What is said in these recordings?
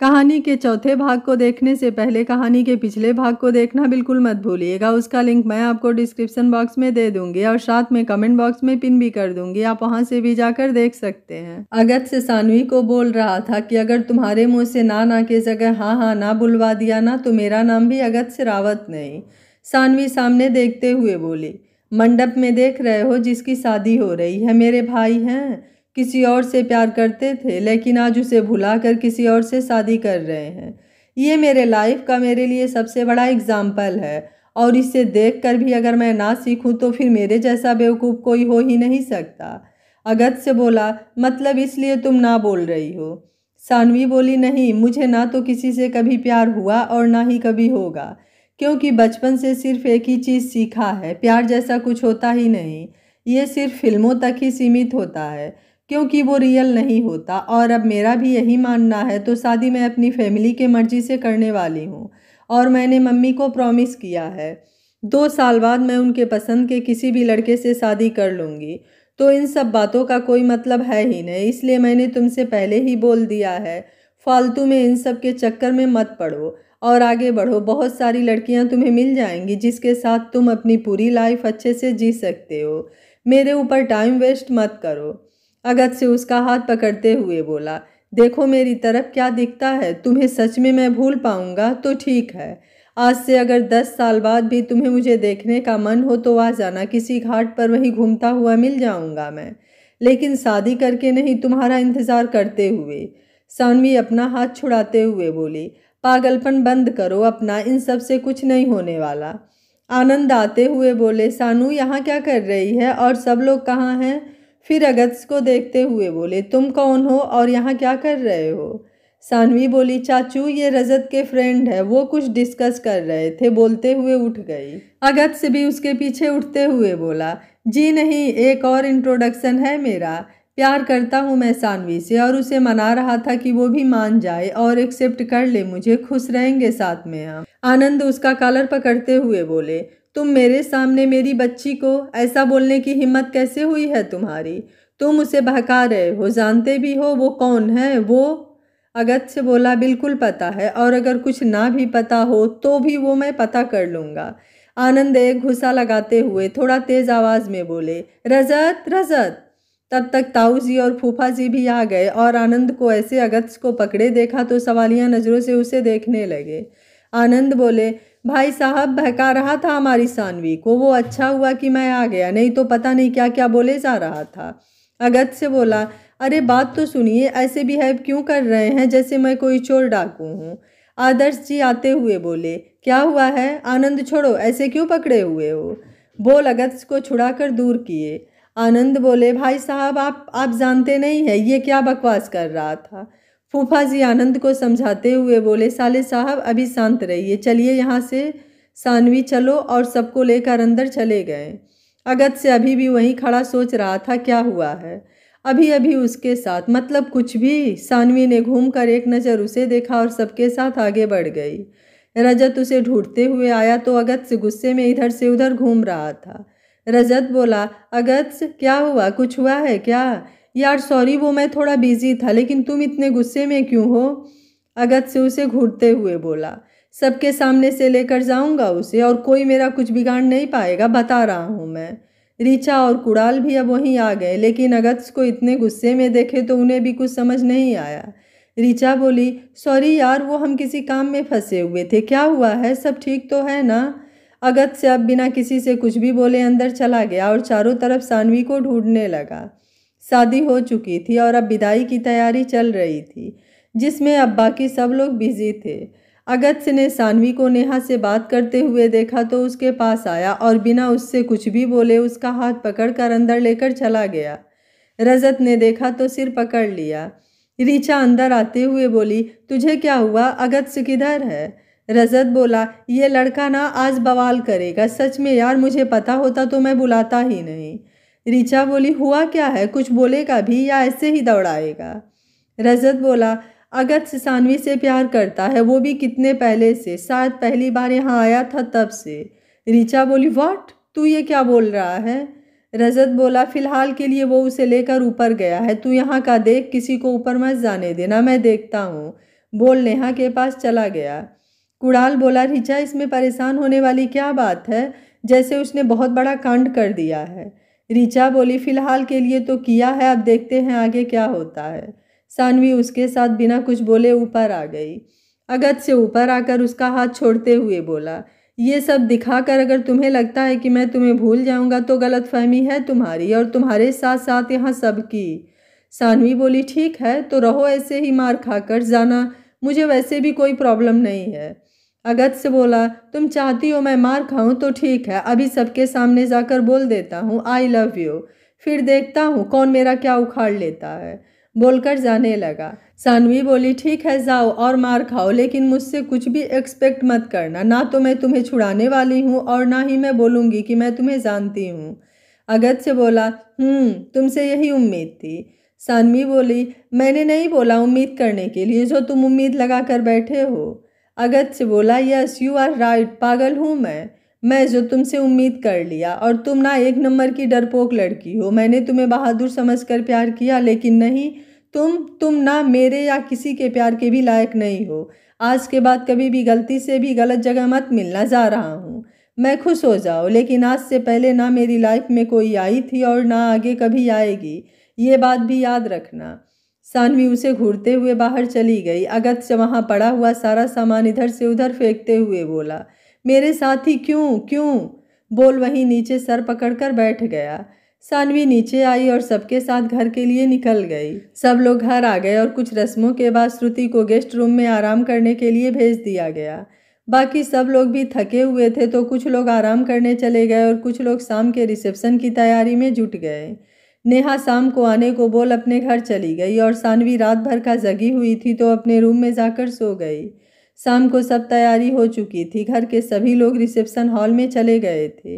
कहानी के चौथे भाग को देखने से पहले कहानी के पिछले भाग को देखना बिल्कुल मत भूलिएगा उसका लिंक मैं आपको डिस्क्रिप्शन बॉक्स में दे दूंगी और साथ में कमेंट बॉक्स में पिन भी कर दूंगी आप वहां से भी जाकर देख सकते हैं अगत से सानवी को बोल रहा था कि अगर तुम्हारे मुंह से ना ना के जगह हाँ हाँ ना बुलवा दिया ना तो मेरा नाम भी अगत से रावत नहीं सानवी सामने देखते हुए बोली मंडप में देख रहे हो जिसकी शादी हो रही है मेरे भाई हैं किसी और से प्यार करते थे लेकिन आज उसे भुला कर किसी और से शादी कर रहे हैं ये मेरे लाइफ का मेरे लिए सबसे बड़ा एग्ज़ाम्पल है और इसे देख कर भी अगर मैं ना सीखूं तो फिर मेरे जैसा बेवकूफ़ कोई हो ही नहीं सकता अगत से बोला मतलब इसलिए तुम ना बोल रही हो सानवी बोली नहीं मुझे ना तो किसी से कभी प्यार हुआ और ना ही कभी होगा क्योंकि बचपन से सिर्फ एक ही चीज़ सीखा है प्यार जैसा कुछ होता ही नहीं ये सिर्फ फिल्मों तक ही सीमित होता है क्योंकि वो रियल नहीं होता और अब मेरा भी यही मानना है तो शादी मैं अपनी फैमिली के मर्ज़ी से करने वाली हूँ और मैंने मम्मी को प्रॉमिस किया है दो साल बाद मैं उनके पसंद के किसी भी लड़के से शादी कर लूँगी तो इन सब बातों का कोई मतलब है ही नहीं इसलिए मैंने तुमसे पहले ही बोल दिया है फालतू में इन सब के चक्कर में मत पड़ो और आगे बढ़ो बहुत सारी लड़कियां तुम्हें मिल जाएंगी जिसके साथ तुम अपनी पूरी लाइफ अच्छे से जी सकते हो मेरे ऊपर टाइम वेस्ट मत करो अगत से उसका हाथ पकड़ते हुए बोला देखो मेरी तरफ क्या दिखता है तुम्हें सच में मैं भूल पाऊँगा तो ठीक है आज से अगर दस साल बाद भी तुम्हें मुझे देखने का मन हो तो आ जाना किसी घाट पर वहीं घूमता हुआ मिल जाऊँगा मैं लेकिन शादी करके नहीं तुम्हारा इंतज़ार करते हुए सानवी अपना हाथ छुड़ाते हुए बोली पागलपन बंद करो अपना इन सब से कुछ नहीं होने वाला आनंद आते हुए बोले सानू यहाँ क्या कर रही है और सब लोग कहाँ हैं फिर अगस्त को देखते हुए बोले तुम कौन हो और यहाँ क्या कर रहे हो सानवी बोली चाचू ये रजत के फ्रेंड है वो कुछ डिस्कस कर रहे थे बोलते हुए उठ गई अगत से भी उसके पीछे उठते हुए बोला जी नहीं एक और इंट्रोडक्शन है मेरा प्यार करता हूँ मैं सानवी से और उसे मना रहा था कि वो भी मान जाए और एक्सेप्ट कर ले मुझे खुश रहेंगे साथ में हम आनंद उसका कॉलर पकड़ते हुए बोले तुम मेरे सामने मेरी बच्ची को ऐसा बोलने की हिम्मत कैसे हुई है तुम्हारी तुम उसे बहका रहे हो जानते भी हो वो कौन है वो अगत्य बोला बिल्कुल पता है और अगर कुछ ना भी पता हो तो भी वो मैं पता कर लूँगा आनंद एक घुसा लगाते हुए थोड़ा तेज़ आवाज़ में बोले रजत रजत तब तक ताऊ जी और फूफा जी भी आ गए और आनंद को ऐसे अगत्य को पकड़े देखा तो सवालिया नज़रों से उसे देखने लगे आनंद बोले भाई साहब बहका रहा था हमारी सानवी को वो अच्छा हुआ कि मैं आ गया नहीं तो पता नहीं क्या क्या बोले जा रहा था अगत से बोला अरे बात तो सुनिए ऐसे बिहेव क्यों कर रहे हैं जैसे मैं कोई चोर डाकू हूँ आदर्श जी आते हुए बोले क्या हुआ है आनंद छोड़ो ऐसे क्यों पकड़े हुए हो बोल अगत को छुड़ाकर दूर किए आनंद बोले भाई साहब आप आप जानते नहीं हैं ये क्या बकवास कर रहा था फूफा जी आनंद को समझाते हुए बोले साले साहब अभी शांत रहिए चलिए यहाँ से सानवी चलो और सबको लेकर अंदर चले गए अगत से अभी भी वहीं खड़ा सोच रहा था क्या हुआ है अभी अभी उसके साथ मतलब कुछ भी सानवी ने घूमकर एक नज़र उसे देखा और सबके साथ आगे बढ़ गई रजत उसे ढूंढते हुए आया तो अगत से गुस्से में इधर से उधर घूम रहा था रजत बोला अगत क्या हुआ कुछ हुआ है क्या यार सॉरी वो मैं थोड़ा बिजी था लेकिन तुम इतने गुस्से में क्यों हो अगत से उसे घूरते हुए बोला सबके सामने से लेकर जाऊंगा उसे और कोई मेरा कुछ बिगाड़ नहीं पाएगा बता रहा हूँ मैं रीचा और कुड़ाल भी अब वहीं आ गए लेकिन अगत को इतने गुस्से में देखे तो उन्हें भी कुछ समझ नहीं आया रीचा बोली सॉरी यार वो हम किसी काम में फंसे हुए थे क्या हुआ है सब ठीक तो है ना अगत से अब बिना किसी से कुछ भी बोले अंदर चला गया और चारों तरफ सानवी को ढूंढने लगा शादी हो चुकी थी और अब विदाई की तैयारी चल रही थी जिसमें अब बाकी सब लोग बिजी थे अगत्य ने सानवी को नेहा से बात करते हुए देखा तो उसके पास आया और बिना उससे कुछ भी बोले उसका हाथ पकड़कर अंदर लेकर चला गया रजत ने देखा तो सिर पकड़ लिया रीचा अंदर आते हुए बोली तुझे क्या हुआ से किधर है रजत बोला ये लड़का ना आज बवाल करेगा सच में यार मुझे पता होता तो मैं बुलाता ही नहीं रिचा बोली हुआ क्या है कुछ बोलेगा भी या ऐसे ही दौड़ाएगा रजत बोला अगत सिसानवी से प्यार करता है वो भी कितने पहले से शायद पहली बार यहाँ आया था तब से रिचा बोली वाट तू ये क्या बोल रहा है रजत बोला फ़िलहाल के लिए वो उसे लेकर ऊपर गया है तू यहाँ का देख किसी को ऊपर मत जाने देना मैं देखता हूँ बोल नेहा के पास चला गया कुड़ाल बोला रिचा इसमें परेशान होने वाली क्या बात है जैसे उसने बहुत बड़ा कांड कर दिया है रिचा बोली फ़िलहाल के लिए तो किया है अब देखते हैं आगे क्या होता है सानवी उसके साथ बिना कुछ बोले ऊपर आ गई अगत से ऊपर आकर उसका हाथ छोड़ते हुए बोला ये सब दिखाकर अगर तुम्हें लगता है कि मैं तुम्हें भूल जाऊंगा तो गलत फहमी है तुम्हारी और तुम्हारे साथ साथ यहाँ सब की सानवी बोली ठीक है तो रहो ऐसे ही मार खाकर जाना मुझे वैसे भी कोई प्रॉब्लम नहीं है अगत से बोला तुम चाहती हो मैं मार खाऊं तो ठीक है अभी सबके सामने जाकर बोल देता हूँ आई लव यू फिर देखता हूँ कौन मेरा क्या उखाड़ लेता है बोलकर जाने लगा सानवी बोली ठीक है जाओ और मार खाओ लेकिन मुझसे कुछ भी एक्सपेक्ट मत करना ना तो मैं तुम्हें छुड़ाने वाली हूँ और ना ही मैं बोलूँगी कि मैं तुम्हें जानती हूँ अगत से बोला हम्म, तुमसे यही उम्मीद थी सानवी बोली मैंने नहीं बोला उम्मीद करने के लिए जो तुम उम्मीद लगा कर बैठे हो अगत से बोला यस यू आर राइट पागल हूँ मैं मैं जो तुमसे उम्मीद कर लिया और तुम ना एक नंबर की डरपोक लड़की हो मैंने तुम्हें बहादुर समझकर प्यार किया लेकिन नहीं तुम तुम ना मेरे या किसी के प्यार के भी लायक नहीं हो आज के बाद कभी भी गलती से भी गलत जगह मत मिलना जा रहा हूँ मैं खुश हो जाओ लेकिन आज से पहले ना मेरी लाइफ में कोई आई थी और ना आगे कभी आएगी ये बात भी याद रखना सानवी उसे घूरते हुए बाहर चली गई अगत्य वहाँ पड़ा हुआ सारा सामान इधर से उधर फेंकते हुए बोला मेरे साथ ही क्यों क्यों बोल वहीं नीचे सर पकड़कर बैठ गया सानवी नीचे आई और सबके साथ घर के लिए निकल गई सब लोग घर आ गए और कुछ रस्मों के बाद श्रुति को गेस्ट रूम में आराम करने के लिए भेज दिया गया बाकी सब लोग भी थके हुए थे तो कुछ लोग आराम करने चले गए और कुछ लोग शाम के रिसेप्शन की तैयारी में जुट गए नेहा शाम को आने को बोल अपने घर चली गई और सानवी रात भर का जगी हुई थी तो अपने रूम में जाकर सो गई शाम को सब तैयारी हो चुकी थी घर के सभी लोग रिसेप्शन हॉल में चले गए थे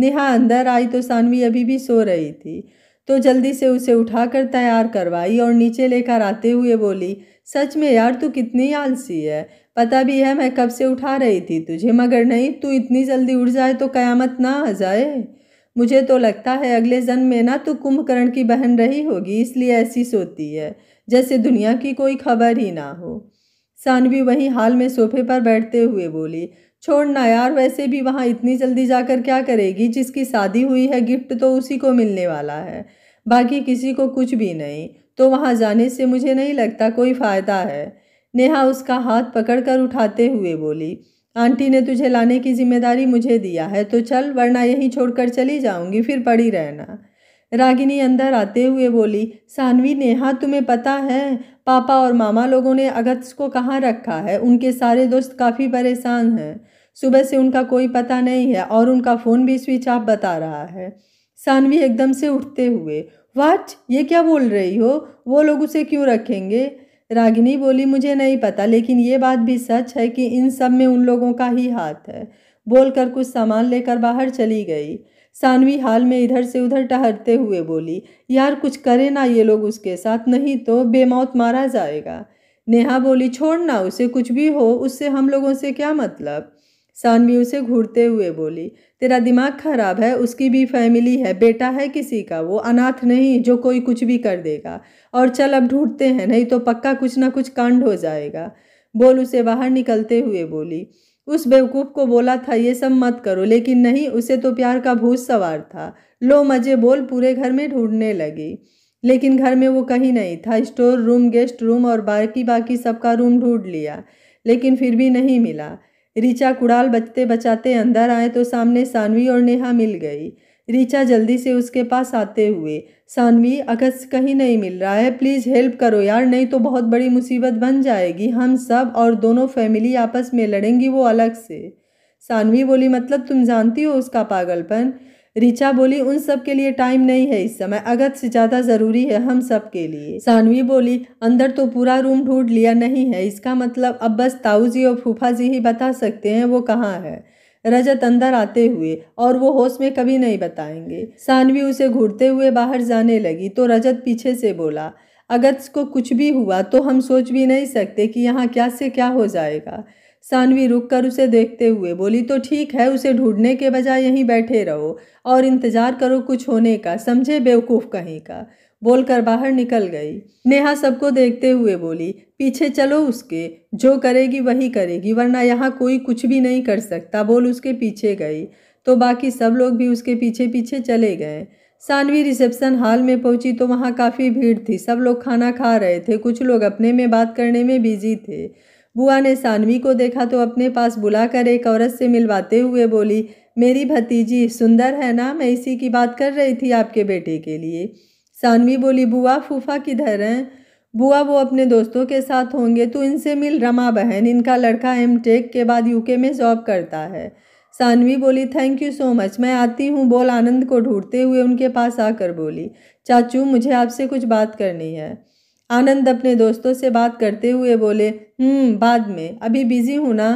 नेहा अंदर आई तो सानवी अभी भी सो रही थी तो जल्दी से उसे उठाकर तैयार करवाई और नीचे लेकर आते हुए बोली सच में यार तू कितनी आलसी है पता भी है मैं कब से उठा रही थी तुझे मगर नहीं तू इतनी जल्दी उठ जाए तो कयामत ना आ जाए मुझे तो लगता है अगले जन्म में ना तो कुंभकर्ण की बहन रही होगी इसलिए ऐसी सोती है जैसे दुनिया की कोई खबर ही ना हो सानवी वहीं हाल में सोफे पर बैठते हुए बोली छोड़ना यार वैसे भी वहाँ इतनी जल्दी जाकर क्या करेगी जिसकी शादी हुई है गिफ्ट तो उसी को मिलने वाला है बाकी किसी को कुछ भी नहीं तो वहाँ जाने से मुझे नहीं लगता कोई फ़ायदा है नेहा उसका हाथ पकड़कर उठाते हुए बोली आंटी ने तुझे लाने की जिम्मेदारी मुझे दिया है तो चल वरना यहीं छोड़कर चली जाऊंगी फिर पड़ी रहना रागिनी अंदर आते हुए बोली सानवी नेहा तुम्हें पता है पापा और मामा लोगों ने अगत को कहाँ रखा है उनके सारे दोस्त काफ़ी परेशान हैं सुबह से उनका कोई पता नहीं है और उनका फ़ोन भी स्विच ऑफ बता रहा है सानवी एकदम से उठते हुए वाच ये क्या बोल रही हो वो लोग उसे क्यों रखेंगे रागिनी बोली मुझे नहीं पता लेकिन ये बात भी सच है कि इन सब में उन लोगों का ही हाथ है बोलकर कुछ सामान लेकर बाहर चली गई सानवी हाल में इधर से उधर टहरते हुए बोली यार कुछ करे ना ये लोग उसके साथ नहीं तो बेमौत मारा जाएगा नेहा बोली छोड़ना उसे कुछ भी हो उससे हम लोगों से क्या मतलब सानवी उसे घूरते हुए बोली तेरा दिमाग खराब है उसकी भी फैमिली है बेटा है किसी का वो अनाथ नहीं जो कोई कुछ भी कर देगा और चल अब ढूंढते हैं नहीं तो पक्का कुछ ना कुछ कांड हो जाएगा बोल उसे बाहर निकलते हुए बोली उस बेवकूफ़ को बोला था ये सब मत करो लेकिन नहीं उसे तो प्यार का भूत सवार था लो मजे बोल पूरे घर में ढूंढने लगी लेकिन घर में वो कहीं नहीं था स्टोर रूम गेस्ट रूम और बाकी बाकी सबका रूम ढूंढ लिया लेकिन फिर भी नहीं मिला रीचा कुड़ाल बचते बचाते अंदर आए तो सामने सानवी और नेहा मिल गई रीचा जल्दी से उसके पास आते हुए सानवी अगस्त कहीं नहीं मिल रहा है प्लीज़ हेल्प करो यार नहीं तो बहुत बड़ी मुसीबत बन जाएगी हम सब और दोनों फैमिली आपस में लड़ेंगी वो अलग से सानवी बोली मतलब तुम जानती हो उसका पागलपन रिचा बोली उन सब के लिए टाइम नहीं है इस समय अगत से ज़्यादा ज़रूरी है हम सब के लिए सानवी बोली अंदर तो पूरा रूम ढूंढ लिया नहीं है इसका मतलब अब बस ताऊ जी और फूफा जी ही बता सकते हैं वो कहाँ है रजत अंदर आते हुए और वो होश में कभी नहीं बताएंगे सानवी उसे घूरते हुए बाहर जाने लगी तो रजत पीछे से बोला अगत को कुछ भी हुआ तो हम सोच भी नहीं सकते कि यहाँ क्या से क्या हो जाएगा सानवी रुककर उसे देखते हुए बोली तो ठीक है उसे ढूंढने के बजाय यहीं बैठे रहो और इंतज़ार करो कुछ होने का समझे बेवकूफ़ कहीं का बोलकर बाहर निकल गई नेहा सबको देखते हुए बोली पीछे चलो उसके जो करेगी वही करेगी वरना यहाँ कोई कुछ भी नहीं कर सकता बोल उसके पीछे गई तो बाकी सब लोग भी उसके पीछे पीछे चले गए सानवी रिसेप्शन हॉल में पहुंची तो वहाँ काफ़ी भीड़ थी सब लोग खाना खा रहे थे कुछ लोग अपने में बात करने में बिजी थे बुआ ने सानवी को देखा तो अपने पास बुलाकर एक औरत से मिलवाते हुए बोली मेरी भतीजी सुंदर है ना मैं इसी की बात कर रही थी आपके बेटे के लिए सानवी बोली बुआ फूफा किधर हैं बुआ वो अपने दोस्तों के साथ होंगे तो इनसे मिल रमा बहन इनका लड़का एम टेक के बाद यूके में जॉब करता है सानवी बोली थैंक यू सो मच मैं आती हूँ बोल आनंद को ढूंढते हुए उनके पास आकर बोली चाचू मुझे आपसे कुछ बात करनी है आनंद अपने दोस्तों से बात करते हुए बोले हम्म बाद में अभी बिजी हूँ ना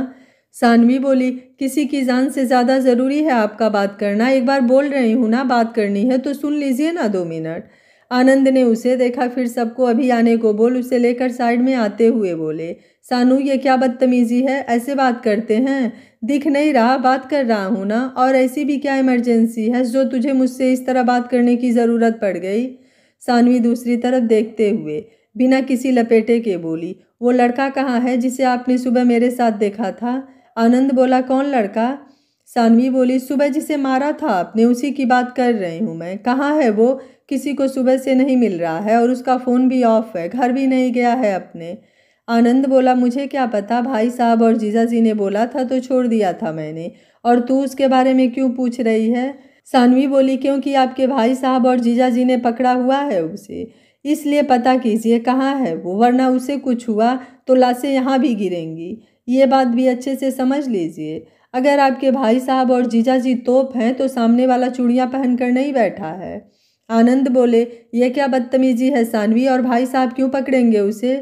सानवी बोली किसी की जान से ज़्यादा ज़रूरी है आपका बात करना एक बार बोल रही हूँ ना बात करनी है तो सुन लीजिए ना दो मिनट आनंद ने उसे देखा फिर सबको अभी आने को बोल उसे लेकर साइड में आते हुए बोले सानू ये क्या बदतमीजी है ऐसे बात करते हैं दिख नहीं रहा बात कर रहा हूँ ना और ऐसी भी क्या इमरजेंसी है जो तुझे मुझसे इस तरह बात करने की ज़रूरत पड़ गई सानवी दूसरी तरफ देखते हुए बिना किसी लपेटे के बोली वो लड़का कहाँ है जिसे आपने सुबह मेरे साथ देखा था आनंद बोला कौन लड़का सानवी बोली सुबह जिसे मारा था आपने उसी की बात कर रही हूँ मैं कहाँ है वो किसी को सुबह से नहीं मिल रहा है और उसका फ़ोन भी ऑफ है घर भी नहीं गया है अपने आनंद बोला मुझे क्या पता भाई साहब और जीजा जी ने बोला था तो छोड़ दिया था मैंने और तू उसके बारे में क्यों पूछ रही है सानवी बोली क्योंकि आपके भाई साहब और जीजा जी ने पकड़ा हुआ है उसे इसलिए पता कीजिए कहाँ है वो वरना उसे कुछ हुआ तो लाशें यहाँ भी गिरेंगी ये बात भी अच्छे से समझ लीजिए अगर आपके भाई साहब और जीजा जी तोप हैं तो सामने वाला चूड़ियाँ पहनकर नहीं बैठा है आनंद बोले यह क्या बदतमीजी है सानवी और भाई साहब क्यों पकड़ेंगे उसे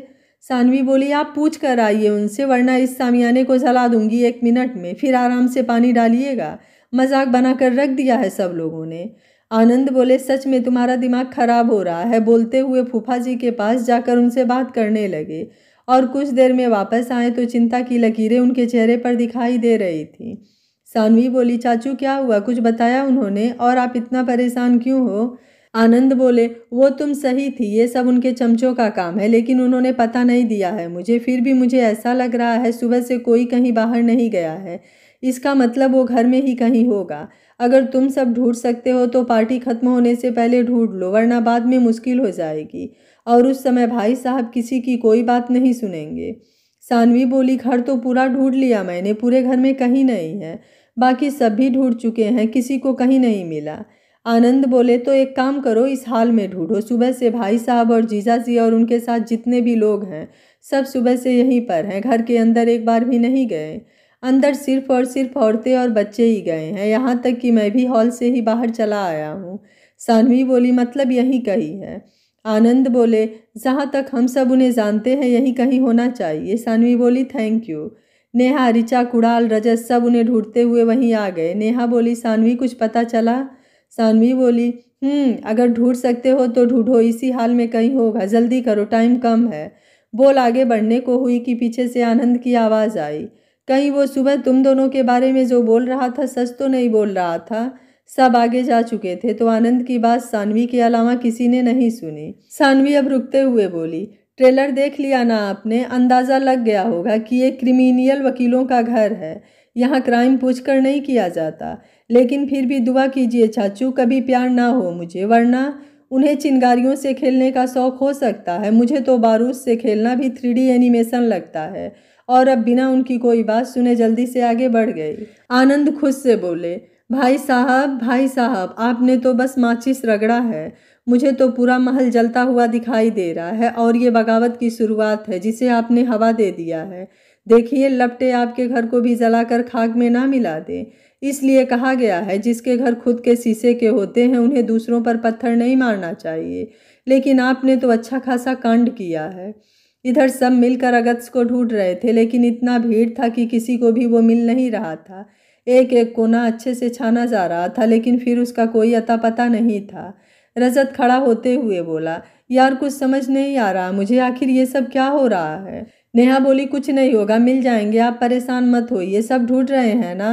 सानवी बोली आप पूछ कर आइए उनसे वरना इस सामियाने को जला दूंगी एक मिनट में फिर आराम से पानी डालिएगा मजाक बनाकर रख दिया है सब लोगों ने आनंद बोले सच में तुम्हारा दिमाग खराब हो रहा है बोलते हुए फूफा जी के पास जाकर उनसे बात करने लगे और कुछ देर में वापस आए तो चिंता की लकीरें उनके चेहरे पर दिखाई दे रही थी सानवी बोली चाचू क्या हुआ कुछ बताया उन्होंने और आप इतना परेशान क्यों हो आनंद बोले वो तुम सही थी ये सब उनके चमचों का काम है लेकिन उन्होंने पता नहीं दिया है मुझे फिर भी मुझे ऐसा लग रहा है सुबह से कोई कहीं बाहर नहीं गया है इसका मतलब वो घर में ही कहीं होगा अगर तुम सब ढूंढ सकते हो तो पार्टी ख़त्म होने से पहले ढूंढ लो वरना बाद में मुश्किल हो जाएगी और उस समय भाई साहब किसी की कोई बात नहीं सुनेंगे सानवी बोली घर तो पूरा ढूंढ लिया मैंने पूरे घर में कहीं नहीं है बाकी सब भी ढूंढ चुके हैं किसी को कहीं नहीं मिला आनंद बोले तो एक काम करो इस हाल में ढूंढो सुबह से भाई साहब और जीजा जी और उनके साथ जितने भी लोग हैं सब सुबह से यहीं पर हैं घर के अंदर एक बार भी नहीं गए अंदर सिर्फ और सिर्फ औरतें और बच्चे ही गए हैं यहाँ तक कि मैं भी हॉल से ही बाहर चला आया हूँ सानवी बोली मतलब यहीं कही है आनंद बोले जहाँ तक हम सब उन्हें जानते हैं यहीं कहीं होना चाहिए सानवी बोली थैंक यू नेहा ऋचा कुड़ाल रजत सब उन्हें ढूंढते हुए वहीं आ गए नेहा बोली सानवी कुछ पता चला सानवी बोली हम्म, अगर ढूंढ सकते हो तो ढूंढो इसी हाल में कहीं होगा जल्दी करो टाइम कम है बोल आगे बढ़ने को हुई कि पीछे से आनंद की आवाज़ आई कहीं वो सुबह तुम दोनों के बारे में जो बोल रहा था सच तो नहीं बोल रहा था सब आगे जा चुके थे तो आनंद की बात सानवी के अलावा किसी ने नहीं सुनी सानवी अब रुकते हुए बोली ट्रेलर देख लिया ना आपने अंदाज़ा लग गया होगा कि ये क्रिमिनियल वकीलों का घर है यहाँ क्राइम पूछकर नहीं किया जाता लेकिन फिर भी दुआ कीजिए चाचू कभी प्यार ना हो मुझे वरना उन्हें चिंगारियों से खेलने का शौक़ हो सकता है मुझे तो बारूद से खेलना भी थ्री एनिमेशन लगता है और अब बिना उनकी कोई बात सुने जल्दी से आगे बढ़ गई आनंद खुद से बोले भाई साहब भाई साहब आपने तो बस माचिस रगड़ा है मुझे तो पूरा महल जलता हुआ दिखाई दे रहा है और ये बगावत की शुरुआत है जिसे आपने हवा दे दिया है देखिए लपटे आपके घर को भी जलाकर खाक में ना मिला दें इसलिए कहा गया है जिसके घर खुद के शीशे के होते हैं उन्हें दूसरों पर पत्थर नहीं मारना चाहिए लेकिन आपने तो अच्छा खासा कांड किया है इधर सब मिलकर अगत्स को ढूंढ रहे थे लेकिन इतना भीड़ था कि किसी को भी वो मिल नहीं रहा था एक एक कोना अच्छे से छाना जा रहा था लेकिन फिर उसका कोई अता पता नहीं था रजत खड़ा होते हुए बोला यार कुछ समझ नहीं आ रहा मुझे आखिर ये सब क्या हो रहा है नेहा बोली कुछ नहीं होगा मिल जाएंगे आप परेशान मत ये सब ढूंढ रहे हैं ना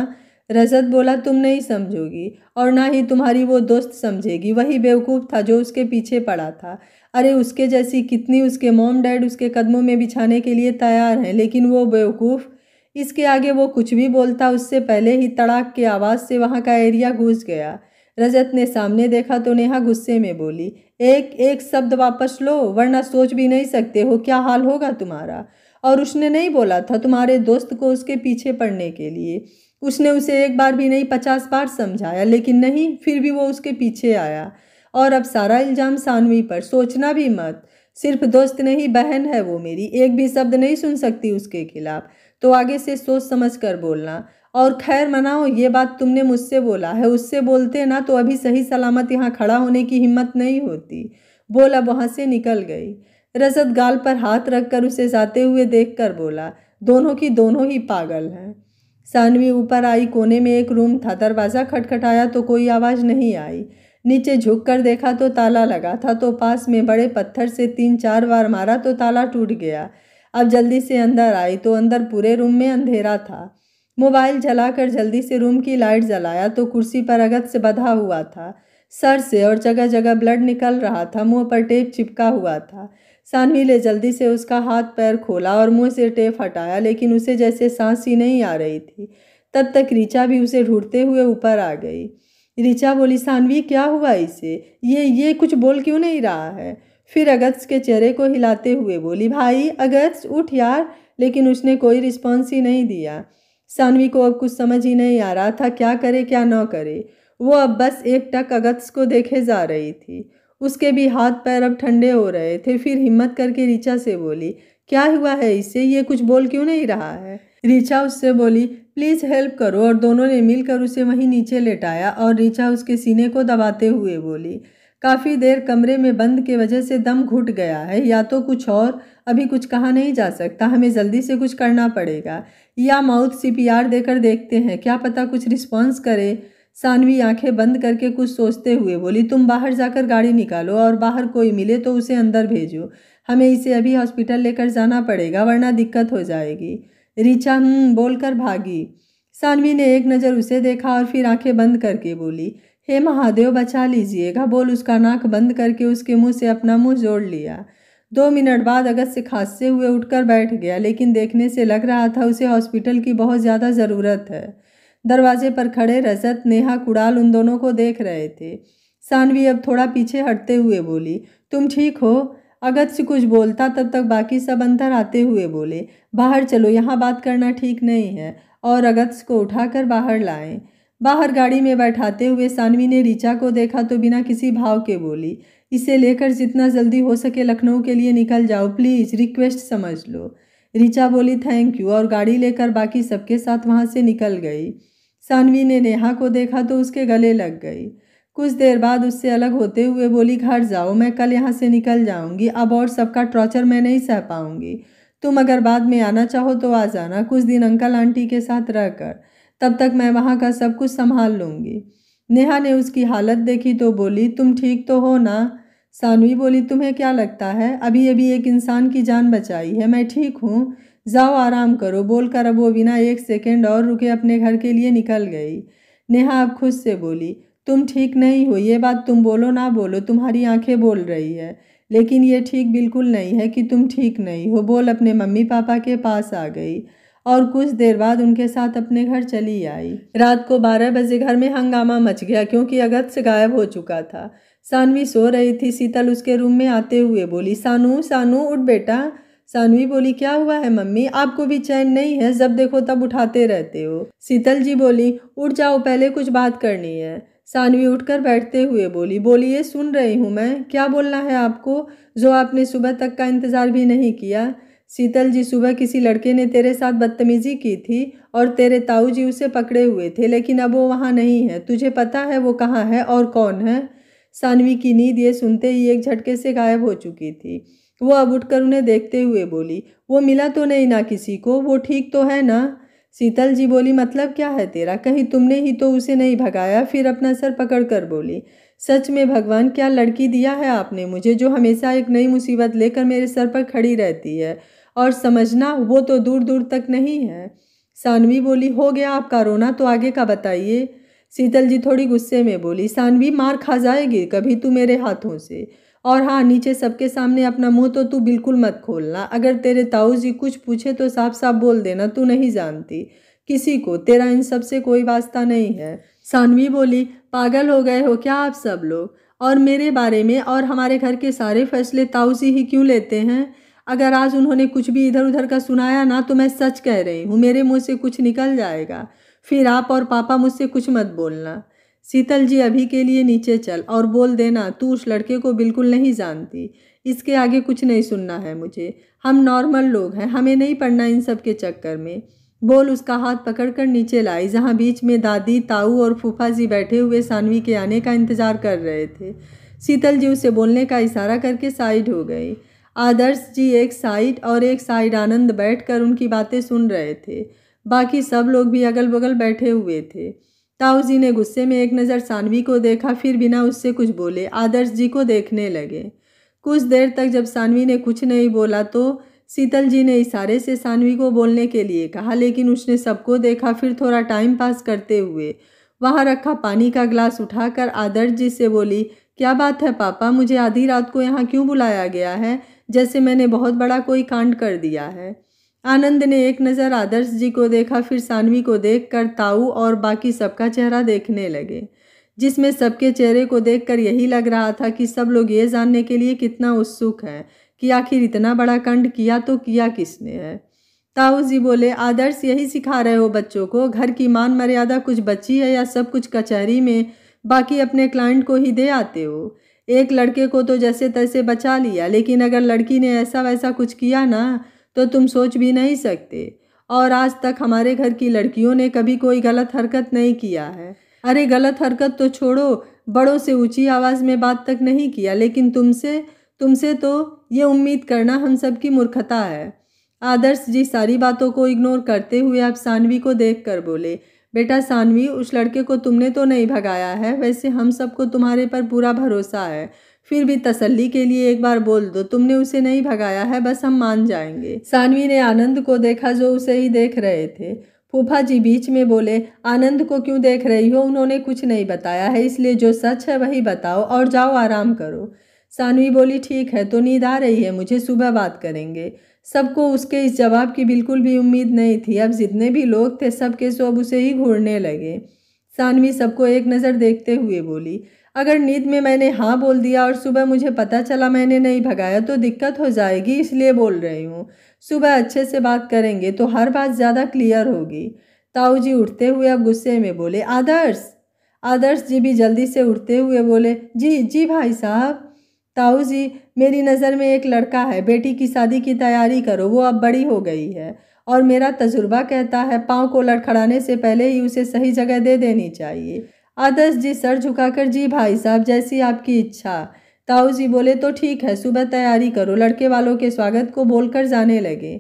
रजत बोला तुम नहीं समझोगी और ना ही तुम्हारी वो दोस्त समझेगी वही बेवकूफ़ था जो उसके पीछे पड़ा था अरे उसके जैसी कितनी उसके मोम डैड उसके कदमों में बिछाने के लिए तैयार हैं लेकिन वो बेवकूफ़ इसके आगे वो कुछ भी बोलता उससे पहले ही तड़ाक की आवाज़ से वहाँ का एरिया घुस गया रजत ने सामने देखा तो नेहा गुस्से में बोली एक एक शब्द वापस लो वरना सोच भी नहीं सकते हो क्या हाल होगा तुम्हारा और उसने नहीं बोला था तुम्हारे दोस्त को उसके पीछे पड़ने के लिए उसने उसे एक बार भी नहीं पचास बार समझाया लेकिन नहीं फिर भी वो उसके पीछे आया और अब सारा इल्ज़ाम सानवी पर सोचना भी मत सिर्फ दोस्त नहीं बहन है वो मेरी एक भी शब्द नहीं सुन सकती उसके खिलाफ तो आगे से सोच समझ कर बोलना और खैर मनाओ ये बात तुमने मुझसे बोला है उससे बोलते ना तो अभी सही सलामत यहाँ खड़ा होने की हिम्मत नहीं होती बोला वहाँ से निकल गई रजत गाल पर हाथ रखकर उसे जाते हुए देख कर बोला दोनों की दोनों ही पागल हैं सानवी ऊपर आई कोने में एक रूम था दरवाज़ा खटखटाया तो कोई आवाज़ नहीं आई नीचे झुक कर देखा तो ताला लगा था तो पास में बड़े पत्थर से तीन चार बार मारा तो ताला टूट गया अब जल्दी से अंदर आई तो अंदर पूरे रूम में अंधेरा था मोबाइल जलाकर जल्दी से रूम की लाइट जलाया तो कुर्सी पर अगत से बधा हुआ था सर से और जगह जगह ब्लड निकल रहा था मुंह पर टेप चिपका हुआ था सानवी ने जल्दी से उसका हाथ पैर खोला और मुंह से टेप हटाया लेकिन उसे जैसे सांस ही नहीं आ रही थी तब तक ऋचा भी उसे ढूंढते हुए ऊपर आ गई ऋचा बोली सानवी क्या हुआ इसे ये ये कुछ बोल क्यों नहीं रहा है फिर अगस्त के चेहरे को हिलाते हुए बोली भाई अगस्त उठ यार लेकिन उसने कोई रिस्पॉन्स ही नहीं दिया सानवी को अब कुछ समझ ही नहीं आ रहा था क्या करे क्या ना करे वो अब बस एक टक अगस्त को देखे जा रही थी उसके भी हाथ पैर अब ठंडे हो रहे थे फिर हिम्मत करके रीचा से बोली क्या हुआ है इससे ये कुछ बोल क्यों नहीं रहा है रीचा उससे बोली प्लीज़ हेल्प करो और दोनों ने मिलकर उसे वहीं नीचे लेटाया और रीचा उसके सीने को दबाते हुए बोली काफ़ी देर कमरे में बंद के वजह से दम घुट गया है या तो कुछ और अभी कुछ कहा नहीं जा सकता हमें जल्दी से कुछ करना पड़ेगा या माउथ सीपीआर देकर देखते हैं क्या पता कुछ रिस्पॉन्स करे सानवी आंखें बंद करके कुछ सोचते हुए बोली तुम बाहर जाकर गाड़ी निकालो और बाहर कोई मिले तो उसे अंदर भेजो हमें इसे अभी हॉस्पिटल लेकर जाना पड़ेगा वरना दिक्कत हो जाएगी रिचा हम हम्म, बोलकर भागी सानवी ने एक नज़र उसे देखा और फिर आंखें बंद करके बोली हे महादेव बचा लीजिएगा बोल उसका नाक बंद करके उसके मुँह से अपना मुँह जोड़ लिया दो मिनट बाद अगस्त से खांसते हुए उठकर बैठ गया लेकिन देखने से लग रहा था उसे हॉस्पिटल की बहुत ज़्यादा ज़रूरत है दरवाजे पर खड़े रजत नेहा कुड़ाल उन दोनों को देख रहे थे सानवी अब थोड़ा पीछे हटते हुए बोली तुम ठीक हो अगत से कुछ बोलता तब तक बाकी सब अंतर आते हुए बोले बाहर चलो यहाँ बात करना ठीक नहीं है और अगत को उठाकर बाहर लाएं बाहर गाड़ी में बैठाते हुए सानवी ने रीचा को देखा तो बिना किसी भाव के बोली इसे लेकर जितना जल्दी हो सके लखनऊ के लिए निकल जाओ प्लीज़ रिक्वेस्ट समझ लो रीचा बोली थैंक यू और गाड़ी लेकर बाकी सबके साथ वहाँ से निकल गई सानवी ने नेहा को देखा तो उसके गले लग गई कुछ देर बाद उससे अलग होते हुए बोली घर जाओ मैं कल यहाँ से निकल जाऊँगी अब और सबका टॉर्चर मैं नहीं सह पाऊँगी तुम अगर बाद में आना चाहो तो आ जाना कुछ दिन अंकल आंटी के साथ रहकर तब तक मैं वहाँ का सब कुछ संभाल लूँगी नेहा ने उसकी हालत देखी तो बोली तुम ठीक तो हो ना सानवी बोली तुम्हें क्या लगता है अभी अभी एक इंसान की जान बचाई है मैं ठीक हूँ जाओ आराम करो बोलकर अब वो बिना एक सेकेंड और रुके अपने घर के लिए निकल गई नेहा अब खुद से बोली तुम ठीक नहीं हो ये बात तुम बोलो ना बोलो तुम्हारी आंखें बोल रही है लेकिन ये ठीक बिल्कुल नहीं है कि तुम ठीक नहीं हो बोल अपने मम्मी पापा के पास आ गई और कुछ देर बाद उनके साथ अपने घर चली आई रात को बारह बजे घर में हंगामा मच गया क्योंकि अगत से गायब हो चुका था सानवी सो रही थी शीतल उसके रूम में आते हुए बोली सानू सानू उठ बेटा सानवी बोली क्या हुआ है मम्मी आपको भी चैन नहीं है जब देखो तब उठाते रहते हो शीतल जी बोली उठ जाओ पहले कुछ बात करनी है सानवी उठकर बैठते हुए बोली बोलिए सुन रही हूँ मैं क्या बोलना है आपको जो आपने सुबह तक का इंतज़ार भी नहीं किया शीतल जी सुबह किसी लड़के ने तेरे साथ बदतमीजी की थी और तेरे ताऊ जी उसे पकड़े हुए थे लेकिन अब वो वहाँ नहीं है तुझे पता है वो कहाँ है और कौन है सानवी की नींद ये सुनते ही एक झटके से गायब हो चुकी थी वो अब उठकर उन्हें देखते हुए बोली वो मिला तो नहीं ना किसी को वो ठीक तो है ना शीतल जी बोली मतलब क्या है तेरा कहीं तुमने ही तो उसे नहीं भगाया फिर अपना सर पकड़ कर बोली सच में भगवान क्या लड़की दिया है आपने मुझे जो हमेशा एक नई मुसीबत लेकर मेरे सर पर खड़ी रहती है और समझना वो तो दूर दूर तक नहीं है सानवी बोली हो गया आपका रोना तो आगे का बताइए शीतल जी थोड़ी गुस्से में बोली सानवी मार खा जाएगी कभी तू मेरे हाथों से और हाँ नीचे सबके सामने अपना मुंह तो तू बिल्कुल मत खोलना अगर तेरे ताऊ जी कुछ पूछे तो साफ साफ बोल देना तू नहीं जानती किसी को तेरा इन सब से कोई वास्ता नहीं है सानवी बोली पागल हो गए हो क्या आप सब लोग और मेरे बारे में और हमारे घर के सारे फैसले ताऊ जी ही क्यों लेते हैं अगर आज उन्होंने कुछ भी इधर उधर का सुनाया ना तो मैं सच कह रही हूँ मेरे मुँह से कुछ निकल जाएगा फिर आप और पापा मुझसे कुछ मत बोलना शीतल जी अभी के लिए नीचे चल और बोल देना तू उस लड़के को बिल्कुल नहीं जानती इसके आगे कुछ नहीं सुनना है मुझे हम नॉर्मल लोग हैं हमें नहीं पढ़ना इन सब के चक्कर में बोल उसका हाथ पकड़कर नीचे लाई जहाँ बीच में दादी ताऊ और फूफा जी बैठे हुए सानवी के आने का इंतज़ार कर रहे थे शीतल जी उसे बोलने का इशारा करके साइड हो गई आदर्श जी एक साइड और एक साइड आनंद बैठकर उनकी बातें सुन रहे थे बाकी सब लोग भी अगल बगल बैठे हुए थे ताऊजी ने गुस्से में एक नज़र सानवी को देखा फिर बिना उससे कुछ बोले आदर्श जी को देखने लगे कुछ देर तक जब सानवी ने कुछ नहीं बोला तो शीतल जी ने इशारे से सानवी को बोलने के लिए कहा लेकिन उसने सबको देखा फिर थोड़ा टाइम पास करते हुए वहाँ रखा पानी का ग्लास उठाकर आदर्श जी से बोली क्या बात है पापा मुझे आधी रात को यहाँ क्यों बुलाया गया है जैसे मैंने बहुत बड़ा कोई कांड कर दिया है आनंद ने एक नज़र आदर्श जी को देखा फिर सानवी को देखकर ताऊ और बाकी सबका चेहरा देखने लगे जिसमें सबके चेहरे को देखकर यही लग रहा था कि सब लोग ये जानने के लिए कितना उत्सुक हैं कि आखिर इतना बड़ा कंड किया तो किया किसने है ताऊ जी बोले आदर्श यही सिखा रहे हो बच्चों को घर की मान मर्यादा कुछ बची है या सब कुछ कचहरी में बाकी अपने क्लाइंट को ही दे आते हो एक लड़के को तो जैसे तैसे बचा लिया लेकिन अगर लड़की ने ऐसा वैसा कुछ किया ना तो तुम सोच भी नहीं सकते और आज तक हमारे घर की लड़कियों ने कभी कोई गलत हरकत नहीं किया है अरे गलत हरकत तो छोड़ो बड़ों से ऊंची आवाज़ में बात तक नहीं किया लेकिन तुमसे तुमसे तो ये उम्मीद करना हम सब की मूर्खता है आदर्श जी सारी बातों को इग्नोर करते हुए आप सानवी को देख कर बोले बेटा सानवी उस लड़के को तुमने तो नहीं भगाया है वैसे हम सबको तुम्हारे पर पूरा भरोसा है फिर भी तसल्ली के लिए एक बार बोल दो तुमने उसे नहीं भगाया है बस हम मान जाएंगे सानवी ने आनंद को देखा जो उसे ही देख रहे थे फूफा जी बीच में बोले आनंद को क्यों देख रही हो उन्होंने कुछ नहीं बताया है इसलिए जो सच है वही बताओ और जाओ आराम करो सानवी बोली ठीक है तो नींद आ रही है मुझे सुबह बात करेंगे सबको उसके इस जवाब की बिल्कुल भी उम्मीद नहीं थी अब जितने भी लोग थे सबके सब उसे ही घूरने लगे सानवी सबको एक नज़र देखते हुए बोली अगर नींद में मैंने हाँ बोल दिया और सुबह मुझे पता चला मैंने नहीं भगाया तो दिक्कत हो जाएगी इसलिए बोल रही हूँ सुबह अच्छे से बात करेंगे तो हर बात ज़्यादा क्लियर होगी ताऊ जी उठते हुए अब गुस्से में बोले आदर्श आदर्श जी भी जल्दी से उठते हुए बोले जी जी भाई साहब ताऊ जी मेरी नज़र में एक लड़का है बेटी की शादी की तैयारी करो वो अब बड़ी हो गई है और मेरा तजुर्बा कहता है पाँव को लड़खड़ाने से पहले ही उसे सही जगह दे देनी चाहिए आदर्श जी सर झुकाकर जी भाई साहब जैसी आपकी इच्छा ताऊ जी बोले तो ठीक है सुबह तैयारी करो लड़के वालों के स्वागत को बोलकर जाने लगे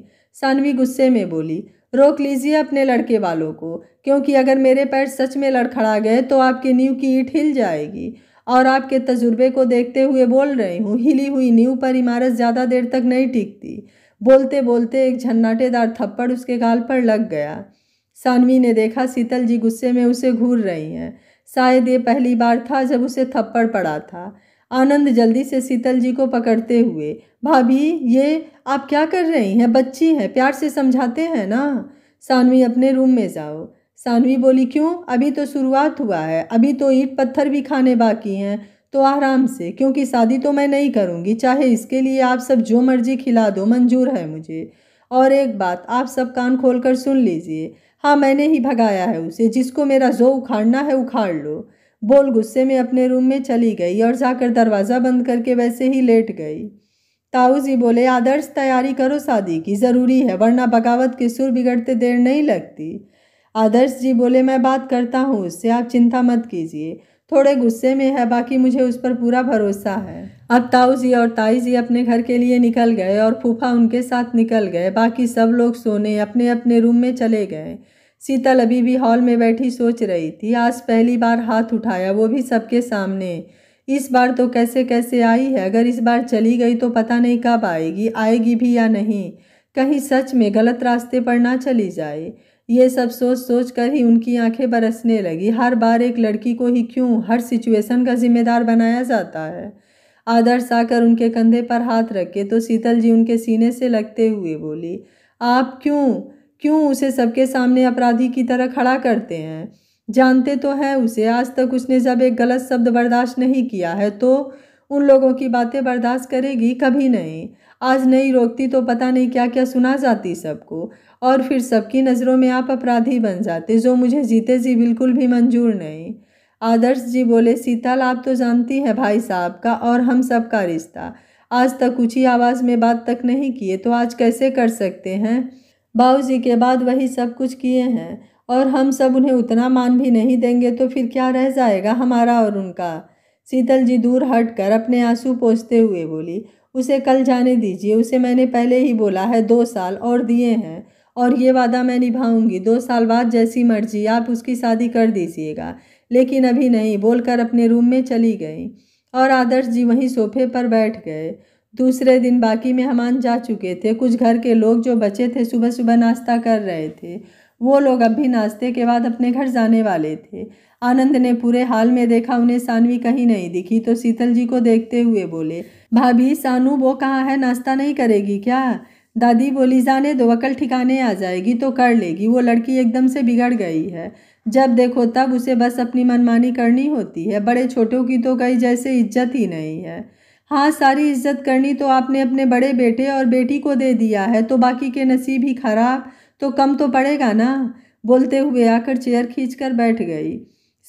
सानवी गुस्से में बोली रोक लीजिए अपने लड़के वालों को क्योंकि अगर मेरे पैर सच में लड़खड़ा गए तो आपकी नींव की ईट हिल जाएगी और आपके तजुर्बे को देखते हुए बोल रही हूँ हिली हुई नींव पर इमारत ज़्यादा देर तक नहीं टिकती बोलते बोलते एक झन्नाटेदार थप्पड़ उसके गाल पर लग गया सानवी ने देखा शीतल जी गुस्से में उसे घूर रही हैं शायद ये पहली बार था जब उसे थप्पड़ पड़ा था आनंद जल्दी से शीतल जी को पकड़ते हुए भाभी ये आप क्या कर रही हैं बच्ची हैं प्यार से समझाते हैं ना सानवी अपने रूम में जाओ सानवी बोली क्यों अभी तो शुरुआत हुआ है अभी तो ईट पत्थर भी खाने बाकी हैं तो आराम से क्योंकि शादी तो मैं नहीं करूँगी चाहे इसके लिए आप सब जो मर्जी खिला दो मंजूर है मुझे और एक बात आप सब कान खोल कर सुन लीजिए हाँ मैंने ही भगाया है उसे जिसको मेरा जो उखाड़ना है उखाड़ लो बोल गुस्से में अपने रूम में चली गई और जाकर दरवाज़ा बंद करके वैसे ही लेट गई ताऊ जी बोले आदर्श तैयारी करो शादी की ज़रूरी है वरना बगावत के सुर बिगड़ते देर नहीं लगती आदर्श जी बोले मैं बात करता हूँ उससे आप चिंता मत कीजिए थोड़े गुस्से में है बाकी मुझे उस पर पूरा भरोसा है अब ताऊजी और ताईजी अपने घर के लिए निकल गए और फूफा उनके साथ निकल गए बाकी सब लोग सोने अपने अपने रूम में चले गए शीतल अभी भी हॉल में बैठी सोच रही थी आज पहली बार हाथ उठाया वो भी सबके सामने इस बार तो कैसे कैसे आई है अगर इस बार चली गई तो पता नहीं कब आएगी आएगी भी या नहीं कहीं सच में गलत रास्ते पर ना चली जाए ये सब सोच सोच कर ही उनकी आंखें बरसने लगी हर बार एक लड़की को ही क्यों हर सिचुएशन का जिम्मेदार बनाया जाता है आदर्श आकर उनके कंधे पर हाथ रखे तो शीतल जी उनके सीने से लगते हुए बोली आप क्यों क्यों उसे सबके सामने अपराधी की तरह खड़ा करते हैं जानते तो हैं उसे आज तक उसने जब एक गलत शब्द बर्दाश्त नहीं किया है तो उन लोगों की बातें बर्दाश्त करेगी कभी नहीं आज नहीं रोकती तो पता नहीं क्या क्या सुना जाती सबको और फिर सबकी नज़रों में आप अपराधी बन जाते जो मुझे जीते जी बिल्कुल भी मंजूर नहीं आदर्श जी बोले शीतल आप तो जानती हैं भाई साहब का और हम सब का रिश्ता आज तक ही आवाज़ में बात तक नहीं किए तो आज कैसे कर सकते हैं बाबू जी के बाद वही सब कुछ किए हैं और हम सब उन्हें उतना मान भी नहीं देंगे तो फिर क्या रह जाएगा हमारा और उनका शीतल जी दूर हट कर अपने आंसू पोसते हुए बोली उसे कल जाने दीजिए उसे मैंने पहले ही बोला है दो साल और दिए हैं और ये वादा मैं निभाऊंगी दो साल बाद जैसी मर्जी आप उसकी शादी कर दीजिएगा लेकिन अभी नहीं बोलकर अपने रूम में चली गई और आदर्श जी वहीं सोफे पर बैठ गए दूसरे दिन बाकी मेहमान जा चुके थे कुछ घर के लोग जो बचे थे सुबह सुबह नाश्ता कर रहे थे वो लोग अब भी नाश्ते के बाद अपने घर जाने वाले थे आनंद ने पूरे हाल में देखा उन्हें सानवी कहीं नहीं दिखी तो शीतल जी को देखते हुए बोले भाभी सानू वो कहाँ है नाश्ता नहीं करेगी क्या दादी बोली जाने दो अकल ठिकाने आ जाएगी तो कर लेगी वो लड़की एकदम से बिगड़ गई है जब देखो तब उसे बस अपनी मनमानी करनी होती है बड़े छोटों की तो कई जैसे इज्जत ही नहीं है हाँ सारी इज्जत करनी तो आपने अपने बड़े बेटे और बेटी को दे दिया है तो बाकी के नसीब ही खराब तो कम तो पड़ेगा ना बोलते हुए आकर चेयर खींच बैठ गई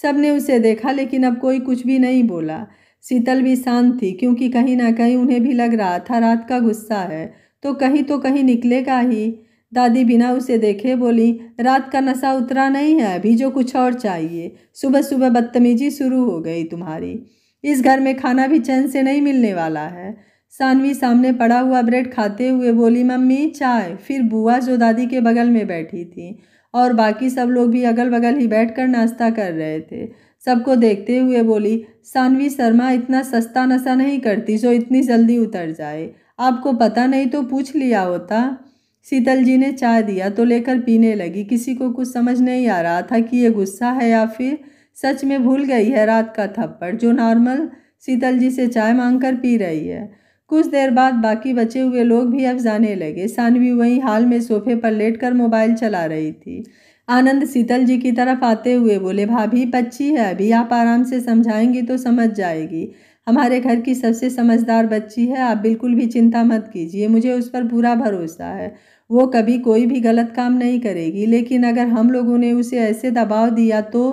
सब ने उसे देखा लेकिन अब कोई कुछ भी नहीं बोला शीतल भी शांत थी क्योंकि कहीं ना कहीं उन्हें भी लग रहा था रात का गुस्सा है तो कहीं तो कहीं निकलेगा ही दादी बिना उसे देखे बोली रात का नशा उतरा नहीं है अभी जो कुछ और चाहिए सुबह सुबह बदतमीजी शुरू हो गई तुम्हारी इस घर में खाना भी चैन से नहीं मिलने वाला है सानवी सामने पड़ा हुआ ब्रेड खाते हुए बोली मम्मी चाय फिर बुआ जो दादी के बगल में बैठी थी और बाकी सब लोग भी अगल बगल ही बैठकर नाश्ता कर रहे थे सबको देखते हुए बोली सानवी शर्मा इतना सस्ता नशा नहीं करती जो इतनी जल्दी उतर जाए आपको पता नहीं तो पूछ लिया होता शीतल जी ने चाय दिया तो लेकर पीने लगी किसी को कुछ समझ नहीं आ रहा था कि ये गुस्सा है या फिर सच में भूल गई है रात का थप्पड़ जो नॉर्मल शीतल जी से चाय मांगकर पी रही है कुछ देर बाद बाकी बचे हुए लोग भी अब जाने लगे सानवी वहीं हाल में सोफे पर लेटकर मोबाइल चला रही थी आनंद शीतल जी की तरफ आते हुए बोले भाभी बच्ची है अभी आप आराम से समझाएंगी तो समझ जाएगी हमारे घर की सबसे समझदार बच्ची है आप बिल्कुल भी चिंता मत कीजिए मुझे उस पर पूरा भरोसा है वो कभी कोई भी गलत काम नहीं करेगी लेकिन अगर हम लोगों ने उसे ऐसे दबाव दिया तो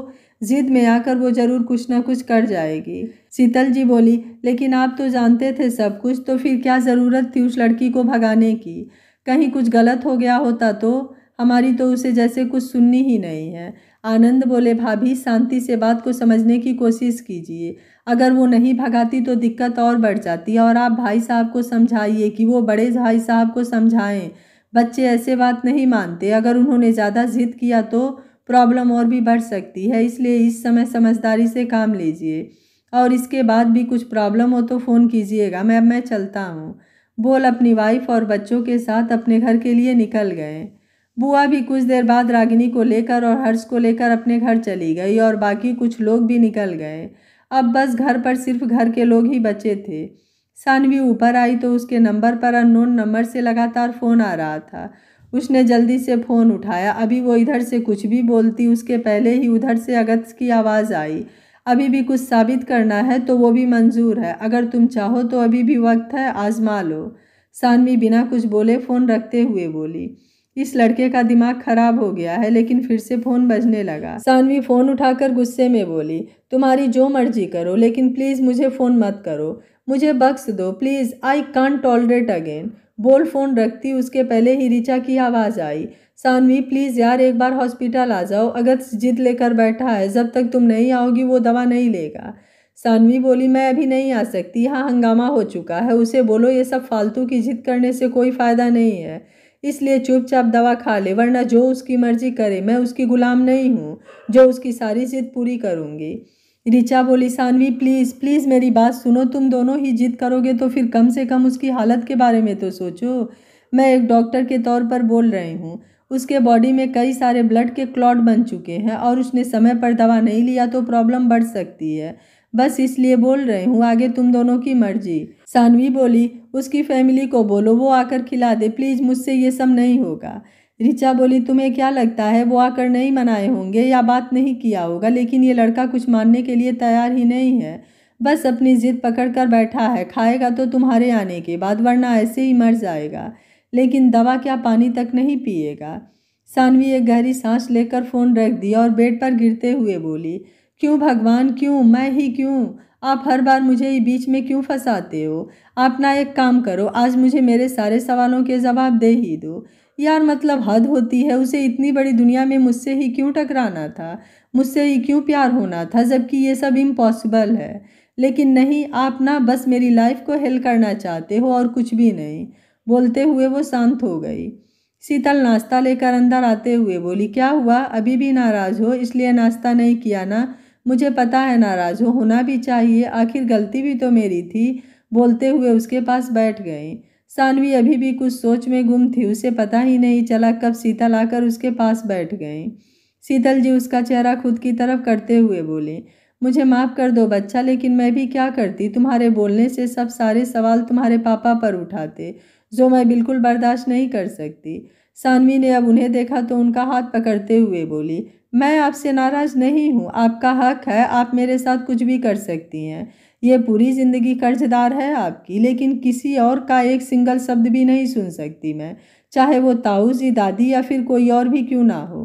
जिद में आकर वो ज़रूर कुछ ना कुछ कर जाएगी शीतल जी बोली लेकिन आप तो जानते थे सब कुछ तो फिर क्या ज़रूरत थी उस लड़की को भगाने की कहीं कुछ गलत हो गया होता तो हमारी तो उसे जैसे कुछ सुननी ही नहीं है आनंद बोले भाभी शांति से बात को समझने की कोशिश कीजिए अगर वो नहीं भगाती तो दिक्कत और बढ़ जाती है और आप भाई साहब को समझाइए कि वो बड़े भाई साहब को समझाएं बच्चे ऐसे बात नहीं मानते अगर उन्होंने ज़्यादा जिद किया तो प्रॉब्लम और भी बढ़ सकती है इसलिए इस समय समझदारी से काम लीजिए और इसके बाद भी कुछ प्रॉब्लम हो तो फ़ोन कीजिएगा मैं मैं चलता हूँ बोल अपनी वाइफ और बच्चों के साथ अपने घर के लिए निकल गए बुआ भी कुछ देर बाद रागिनी को लेकर और हर्ष को लेकर अपने घर चली गई और बाकी कुछ लोग भी निकल गए अब बस घर पर सिर्फ घर के लोग ही बचे थे सानवी ऊपर आई तो उसके नंबर पर अननोन नंबर से लगातार फ़ोन आ रहा था उसने जल्दी से फ़ोन उठाया अभी वो इधर से कुछ भी बोलती उसके पहले ही उधर से अगत की आवाज़ आई अभी भी कुछ साबित करना है तो वो भी मंजूर है अगर तुम चाहो तो अभी भी वक्त है आजमा लो सानवी बिना कुछ बोले फ़ोन रखते हुए बोली इस लड़के का दिमाग खराब हो गया है लेकिन फिर से फ़ोन बजने लगा सानवी फ़ोन उठाकर गुस्से में बोली तुम्हारी जो मर्जी करो लेकिन प्लीज़ मुझे फ़ोन मत करो मुझे बख्श दो please I can't tolerate again बोल फ़ोन रखती उसके पहले ही रिचा की आवाज़ आई सानवी प्लीज़ यार एक बार हॉस्पिटल आ जाओ अगर जिद लेकर बैठा है जब तक तुम नहीं आओगी वो दवा नहीं लेगा सानवी बोली मैं अभी नहीं आ सकती यहाँ हंगामा हो चुका है उसे बोलो ये सब फालतू की जिद करने से कोई फ़ायदा नहीं है इसलिए चुपचाप दवा खा ले वरना जो उसकी मर्जी करे मैं उसकी गुलाम नहीं हूँ जो उसकी सारी जिद पूरी करूँगी रिचा बोली सानवी प्लीज़ प्लीज़ मेरी बात सुनो तुम दोनों ही जिद करोगे तो फिर कम से कम उसकी हालत के बारे में तो सोचो मैं एक डॉक्टर के तौर पर बोल रही हूँ उसके बॉडी में कई सारे ब्लड के क्लॉट बन चुके हैं और उसने समय पर दवा नहीं लिया तो प्रॉब्लम बढ़ सकती है बस इसलिए बोल रही हूँ आगे तुम दोनों की मर्जी सानवी बोली उसकी फैमिली को बोलो वो आकर खिला दे प्लीज़ मुझसे ये सब नहीं होगा रिचा बोली तुम्हें क्या लगता है वो आकर नहीं मनाए होंगे या बात नहीं किया होगा लेकिन ये लड़का कुछ मानने के लिए तैयार ही नहीं है बस अपनी ज़िद पकड़ कर बैठा है खाएगा तो तुम्हारे आने के बाद वरना ऐसे ही मर जाएगा लेकिन दवा क्या पानी तक नहीं पिएगा सानवी एक गहरी सांस लेकर फ़ोन रख दिया और बेड पर गिरते हुए बोली क्यों भगवान क्यों मैं ही क्यों आप हर बार मुझे बीच में क्यों फंसाते हो आप ना एक काम करो आज मुझे मेरे सारे सवालों के जवाब दे ही दो यार मतलब हद होती है उसे इतनी बड़ी दुनिया में मुझसे ही क्यों टकराना था मुझसे ही क्यों प्यार होना था जबकि ये सब इम्पॉसिबल है लेकिन नहीं आप ना बस मेरी लाइफ को हेल करना चाहते हो और कुछ भी नहीं बोलते हुए वो शांत हो गई शीतल नाश्ता लेकर अंदर आते हुए बोली क्या हुआ अभी भी नाराज़ हो इसलिए नाश्ता नहीं किया ना मुझे पता है नाराज़ हो होना भी चाहिए आखिर गलती भी तो मेरी थी बोलते हुए उसके पास बैठ गई सानवी अभी भी कुछ सोच में गुम थी उसे पता ही नहीं चला कब शीतल आकर उसके पास बैठ गई शीतल जी उसका चेहरा खुद की तरफ करते हुए बोले मुझे माफ़ कर दो बच्चा लेकिन मैं भी क्या करती तुम्हारे बोलने से सब सारे सवाल तुम्हारे पापा पर उठाते जो मैं बिल्कुल बर्दाश्त नहीं कर सकती सानवी ने अब उन्हें देखा तो उनका हाथ पकड़ते हुए बोली मैं आपसे नाराज़ नहीं हूँ आपका हक है आप मेरे साथ कुछ भी कर सकती हैं ये पूरी ज़िंदगी कर्जदार है आपकी लेकिन किसी और का एक सिंगल शब्द भी नहीं सुन सकती मैं चाहे वो ताऊ जी दादी या फिर कोई और भी क्यों ना हो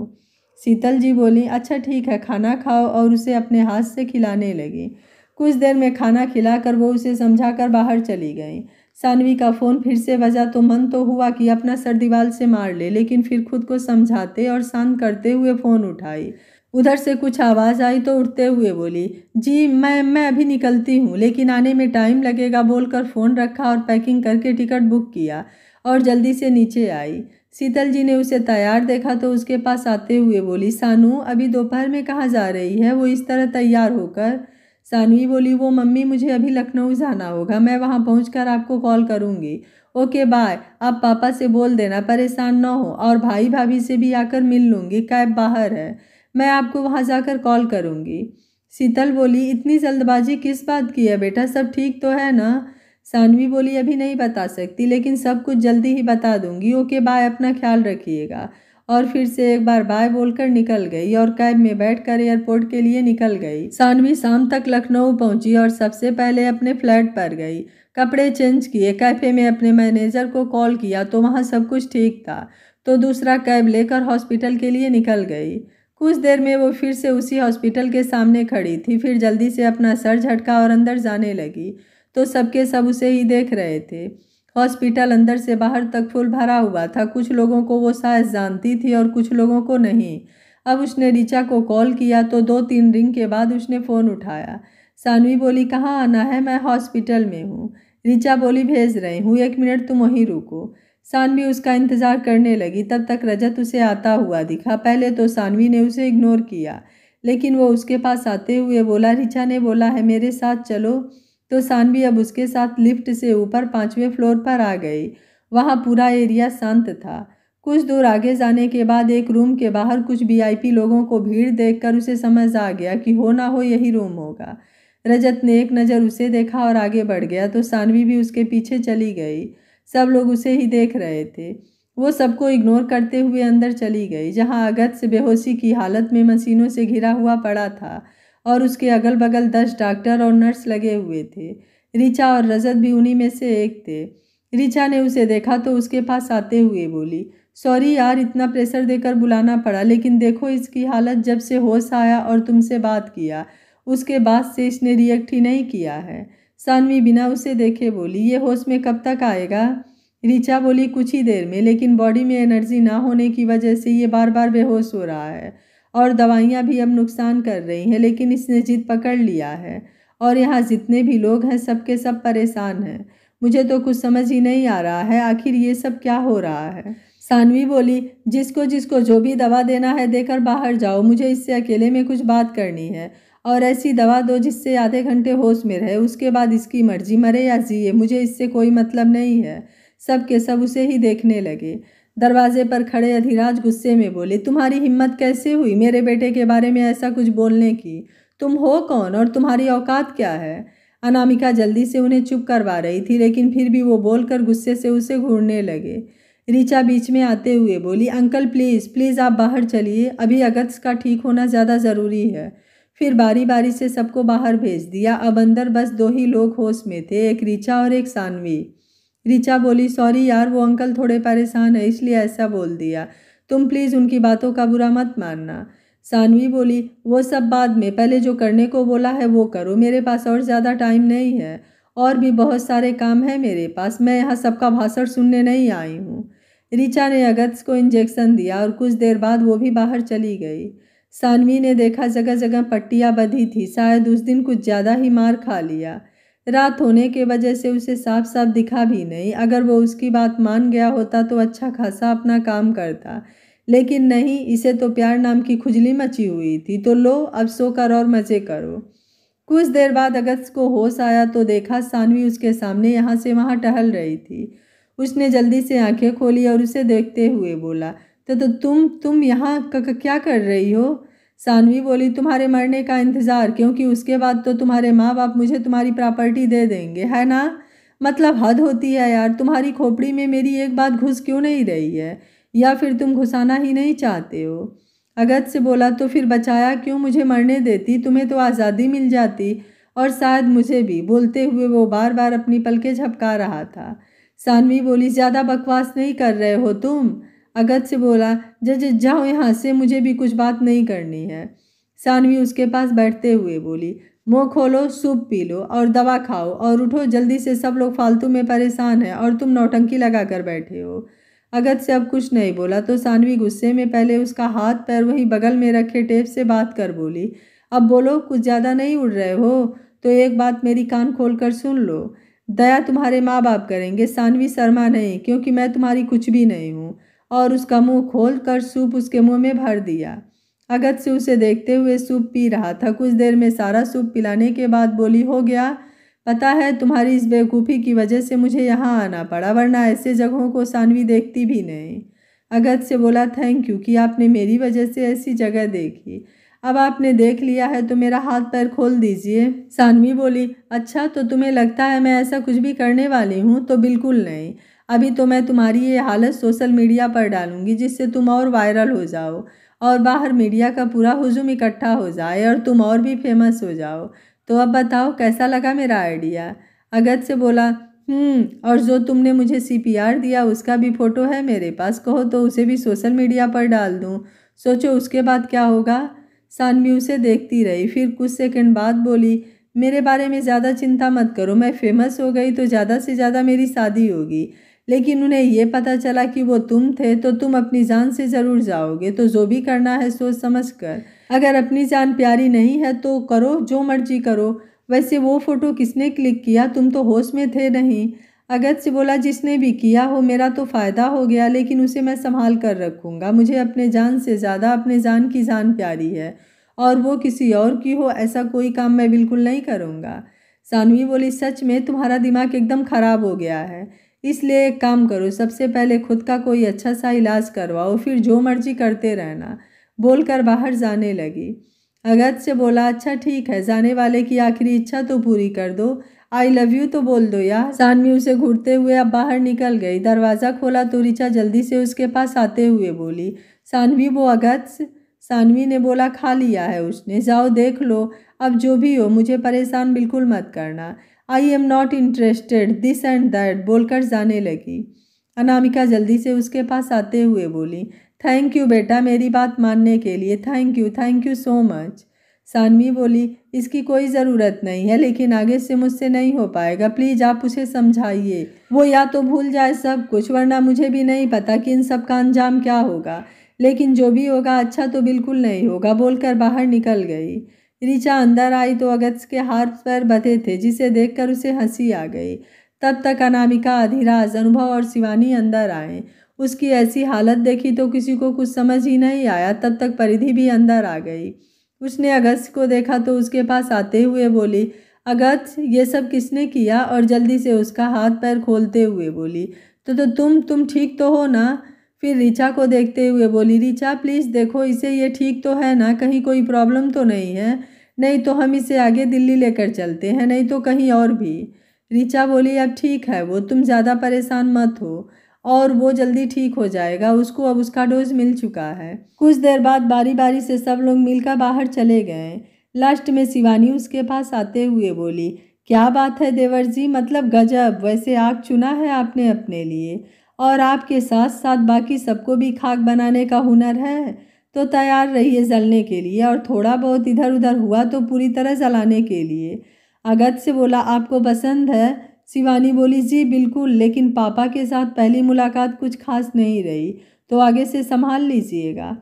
शीतल जी बोली अच्छा ठीक है खाना खाओ और उसे अपने हाथ से खिलाने लगी कुछ देर में खाना खिलाकर वो उसे समझाकर बाहर चली गई सानवी का फ़ोन फिर से बजा तो मन तो हुआ कि अपना सर दीवाल से मार ले लेकिन फिर खुद को समझाते और शांत करते हुए फ़ोन उठाई उधर से कुछ आवाज़ आई तो उठते हुए बोली जी मैं मैं अभी निकलती हूँ लेकिन आने में टाइम लगेगा बोलकर फ़ोन रखा और पैकिंग करके टिकट बुक किया और जल्दी से नीचे आई शीतल जी ने उसे तैयार देखा तो उसके पास आते हुए बोली सानू अभी दोपहर में कहाँ जा रही है वो इस तरह तैयार होकर सानवी बोली वो मम्मी मुझे अभी लखनऊ जाना होगा मैं वहाँ पहुँच आपको कॉल करूँगी ओके बाय आप पापा से बोल देना परेशान ना हो और भाई भाभी से भी आकर मिल लूँगी कैब बाहर है मैं आपको वहाँ जाकर कॉल करूँगी शीतल बोली इतनी जल्दबाजी किस बात की है बेटा सब ठीक तो है ना सानवी बोली अभी नहीं बता सकती लेकिन सब कुछ जल्दी ही बता दूंगी ओके बाय अपना ख्याल रखिएगा और फिर से एक बार बाय बोलकर निकल गई और कैब में बैठकर एयरपोर्ट के लिए निकल गई सानवी शाम तक लखनऊ पहुंची और सबसे पहले अपने फ्लैट पर गई कपड़े चेंज किए कैफ़े में अपने मैनेजर को कॉल किया तो वहाँ सब कुछ ठीक था तो दूसरा कैब लेकर हॉस्पिटल के लिए निकल गई कुछ देर में वो फिर से उसी हॉस्पिटल के सामने खड़ी थी फिर जल्दी से अपना सर झटका और अंदर जाने लगी तो सबके सब उसे ही देख रहे थे हॉस्पिटल अंदर से बाहर तक फुल भरा हुआ था कुछ लोगों को वो साइंस जानती थी और कुछ लोगों को नहीं अब उसने रिचा को कॉल किया तो दो तीन रिंग के बाद उसने फ़ोन उठाया सानवी बोली कहाँ आना है मैं हॉस्पिटल में हूँ रिचा बोली भेज रही हूँ एक मिनट तुम वहीं रुको सानवी उसका इंतज़ार करने लगी तब तक रजत उसे आता हुआ दिखा पहले तो सानवी ने उसे इग्नोर किया लेकिन वो उसके पास आते हुए बोला रिचा ने बोला है मेरे साथ चलो तो सानवी अब उसके साथ लिफ्ट से ऊपर पाँचवें फ्लोर पर आ गई वहाँ पूरा एरिया शांत था कुछ दूर आगे जाने के बाद एक रूम के बाहर कुछ वीआईपी लोगों को भीड़ देखकर उसे समझ आ गया कि हो ना हो यही रूम होगा रजत ने एक नज़र उसे देखा और आगे बढ़ गया तो सानवी भी उसके पीछे चली गई सब लोग उसे ही देख रहे थे वो सबको इग्नोर करते हुए अंदर चली गई जहाँ अगत से बेहोशी की हालत में मशीनों से घिरा हुआ पड़ा था और उसके अगल बगल दस डॉक्टर और नर्स लगे हुए थे रिचा और रजत भी उन्हीं में से एक थे रिचा ने उसे देखा तो उसके पास आते हुए बोली सॉरी यार इतना प्रेशर देकर बुलाना पड़ा लेकिन देखो इसकी हालत जब से होश आया और तुमसे बात किया उसके बाद से इसने रिएक्ट ही नहीं किया है सानवी बिना उसे देखे बोली ये होश में कब तक आएगा रिचा बोली कुछ ही देर में लेकिन बॉडी में एनर्जी ना होने की वजह से ये बार बार बेहोश हो रहा है और दवाइयाँ भी अब नुकसान कर रही हैं लेकिन इसने जिद पकड़ लिया है और यहाँ जितने भी लोग हैं सब के सब परेशान हैं मुझे तो कुछ समझ ही नहीं आ रहा है आखिर ये सब क्या हो रहा है सानवी बोली जिसको जिसको जो भी दवा देना है देकर बाहर जाओ मुझे इससे अकेले में कुछ बात करनी है और ऐसी दवा दो जिससे आधे घंटे होश में रहे उसके बाद इसकी मर्जी मरे या जिए मुझे इससे कोई मतलब नहीं है सब के सब उसे ही देखने लगे दरवाजे पर खड़े अधिराज गुस्से में बोले तुम्हारी हिम्मत कैसे हुई मेरे बेटे के बारे में ऐसा कुछ बोलने की तुम हो कौन और तुम्हारी औकात क्या है अनामिका जल्दी से उन्हें चुप करवा रही थी लेकिन फिर भी वो बोलकर गुस्से से उसे घूरने लगे रीचा बीच में आते हुए बोली अंकल प्लीज़ प्लीज़ आप बाहर चलिए अभी अगस्त का ठीक होना ज़्यादा ज़रूरी है फिर बारी बारी से सबको बाहर भेज दिया अब अंदर बस दो ही लोग होश में थे एक रीचा और एक सानवी रिचा बोली सॉरी यार वो अंकल थोड़े परेशान है इसलिए ऐसा बोल दिया तुम प्लीज़ उनकी बातों का बुरा मत मानना सानवी बोली वो सब बाद में पहले जो करने को बोला है वो करो मेरे पास और ज़्यादा टाइम नहीं है और भी बहुत सारे काम हैं मेरे पास मैं यहाँ सबका भाषण सुनने नहीं आई हूँ रिचा ने अगत्स को इंजेक्शन दिया और कुछ देर बाद वो भी बाहर चली गई सानवी ने देखा जगह जगह पट्टियाँ बधी थी शायद उस दिन कुछ ज़्यादा ही मार खा लिया रात होने के वजह से उसे साफ साफ दिखा भी नहीं अगर वो उसकी बात मान गया होता तो अच्छा खासा अपना काम करता लेकिन नहीं इसे तो प्यार नाम की खुजली मची हुई थी तो लो अब सो कर और मज़े करो कुछ देर बाद अगस्त को होश आया तो देखा सानवी उसके सामने यहाँ से वहाँ टहल रही थी उसने जल्दी से आंखें खोली और उसे देखते हुए बोला तो, तो तुम तुम यहाँ क्या कर रही हो सानवी बोली तुम्हारे मरने का इंतज़ार क्योंकि उसके बाद तो तुम्हारे माँ बाप मुझे तुम्हारी प्रॉपर्टी दे देंगे है ना मतलब हद होती है यार तुम्हारी खोपड़ी में मेरी एक बात घुस क्यों नहीं रही है या फिर तुम घुसाना ही नहीं चाहते हो अगत से बोला तो फिर बचाया क्यों मुझे मरने देती तुम्हें तो आज़ादी मिल जाती और शायद मुझे भी बोलते हुए वो बार बार अपनी पलके झपका रहा था सानवी बोली ज़्यादा बकवास नहीं कर रहे हो तुम अगत से बोला जज जाओ यहाँ से मुझे भी कुछ बात नहीं करनी है सानवी उसके पास बैठते हुए बोली मुँह खोलो सूप पी लो और दवा खाओ और उठो जल्दी से सब लोग फालतू में परेशान हैं और तुम नौटंकी लगा कर बैठे हो अगत से अब कुछ नहीं बोला तो सानवी गुस्से में पहले उसका हाथ पैर वहीं बगल में रखे टेप से बात कर बोली अब बोलो कुछ ज़्यादा नहीं उड़ रहे हो तो एक बात मेरी कान खोल कर सुन लो दया तुम्हारे माँ बाप करेंगे सानवी शर्मा नहीं क्योंकि मैं तुम्हारी कुछ भी नहीं हूँ और उसका मुंह खोलकर सूप उसके मुंह में भर दिया अगत से उसे देखते हुए सूप पी रहा था कुछ देर में सारा सूप पिलाने के बाद बोली हो गया पता है तुम्हारी इस बेवकूफ़ी की वजह से मुझे यहाँ आना पड़ा वरना ऐसे जगहों को सानवी देखती भी नहीं अगत से बोला थैंक यू कि आपने मेरी वजह से ऐसी जगह देखी अब आपने देख लिया है तो मेरा हाथ पैर खोल दीजिए सानवी बोली अच्छा तो तुम्हें लगता है मैं ऐसा कुछ भी करने वाली हूँ तो बिल्कुल नहीं अभी तो मैं तुम्हारी ये हालत सोशल मीडिया पर डालूंगी जिससे तुम और वायरल हो जाओ और बाहर मीडिया का पूरा हुजूम इकट्ठा हो जाए और तुम और भी फेमस हो जाओ तो अब बताओ कैसा लगा मेरा आइडिया अगत से बोला हम्म, और जो तुमने मुझे सीपीआर दिया उसका भी फ़ोटो है मेरे पास कहो तो उसे भी सोशल मीडिया पर डाल दूँ सोचो उसके बाद क्या होगा सानवी उसे देखती रही फिर कुछ सेकंड बाद बोली मेरे बारे में ज़्यादा चिंता मत करो मैं फ़ेमस हो गई तो ज़्यादा से ज़्यादा मेरी शादी होगी लेकिन उन्हें यह पता चला कि वो तुम थे तो तुम अपनी जान से ज़रूर जाओगे तो जो भी करना है सोच समझ कर अगर अपनी जान प्यारी नहीं है तो करो जो मर्जी करो वैसे वो फ़ोटो किसने क्लिक किया तुम तो होश में थे नहीं अगत से बोला जिसने भी किया हो मेरा तो फ़ायदा हो गया लेकिन उसे मैं संभाल कर रखूँगा मुझे अपने जान से ज़्यादा अपने जान की जान प्यारी है और वो किसी और की हो ऐसा कोई काम मैं बिल्कुल नहीं करूँगा सानवी बोली सच में तुम्हारा दिमाग एकदम ख़राब हो गया है इसलिए एक काम करो सबसे पहले खुद का कोई अच्छा सा इलाज करवाओ फिर जो मर्जी करते रहना बोलकर बाहर जाने लगी अगत से बोला अच्छा ठीक है जाने वाले की आखिरी इच्छा तो पूरी कर दो आई लव यू तो बोल दो यार जानवी उसे घूरते हुए अब बाहर निकल गई दरवाज़ा खोला तो रिचा जल्दी से उसके पास आते हुए बोली सानवी वो अगत सानवी ने बोला खा लिया है उसने जाओ देख लो अब जो भी हो मुझे परेशान बिल्कुल मत करना I am not interested this and that बोलकर जाने लगी अनामिका जल्दी से उसके पास आते हुए बोली थैंक यू बेटा मेरी बात मानने के लिए thank you thank you so much Saanvi बोली इसकी कोई ज़रूरत नहीं है लेकिन आगे से मुझसे नहीं हो पाएगा प्लीज़ आप उसे समझाइए वो या तो भूल जाए सब कुछ वरना मुझे भी नहीं पता कि इन सब का अंजाम क्या होगा लेकिन जो भी होगा अच्छा तो बिल्कुल नहीं होगा बोलकर बाहर निकल गई ऋचा अंदर आई तो अगस्त के हाथ पर बधे थे जिसे देखकर उसे हंसी आ गई तब तक अनामिका अधिराज अनुभव और शिवानी अंदर आए उसकी ऐसी हालत देखी तो किसी को कुछ समझ ही नहीं आया तब तक परिधि भी अंदर आ गई उसने अगस्त को देखा तो उसके पास आते हुए बोली अगस्त ये सब किसने किया और जल्दी से उसका हाथ पैर खोलते हुए बोली तो तो तुम तुम ठीक तो हो ना फिर रिचा को देखते हुए बोली रिचा प्लीज़ देखो इसे ये ठीक तो है ना कहीं कोई प्रॉब्लम तो नहीं है नहीं तो हम इसे आगे दिल्ली लेकर चलते हैं नहीं तो कहीं और भी रिचा बोली अब ठीक है वो तुम ज़्यादा परेशान मत हो और वो जल्दी ठीक हो जाएगा उसको अब उसका डोज मिल चुका है कुछ देर बाद बारी बारी से सब लोग मिलकर बाहर चले गए लास्ट में शिवानी उसके पास आते हुए बोली क्या बात है देवर जी मतलब गजब वैसे आग चुना है आपने अपने लिए और आपके साथ साथ बाकी सबको भी खाक बनाने का हुनर है तो तैयार रहिए जलने के लिए और थोड़ा बहुत इधर उधर हुआ तो पूरी तरह जलाने के लिए अगत से बोला आपको पसंद है शिवानी बोली जी बिल्कुल लेकिन पापा के साथ पहली मुलाकात कुछ खास नहीं रही तो आगे से संभाल लीजिएगा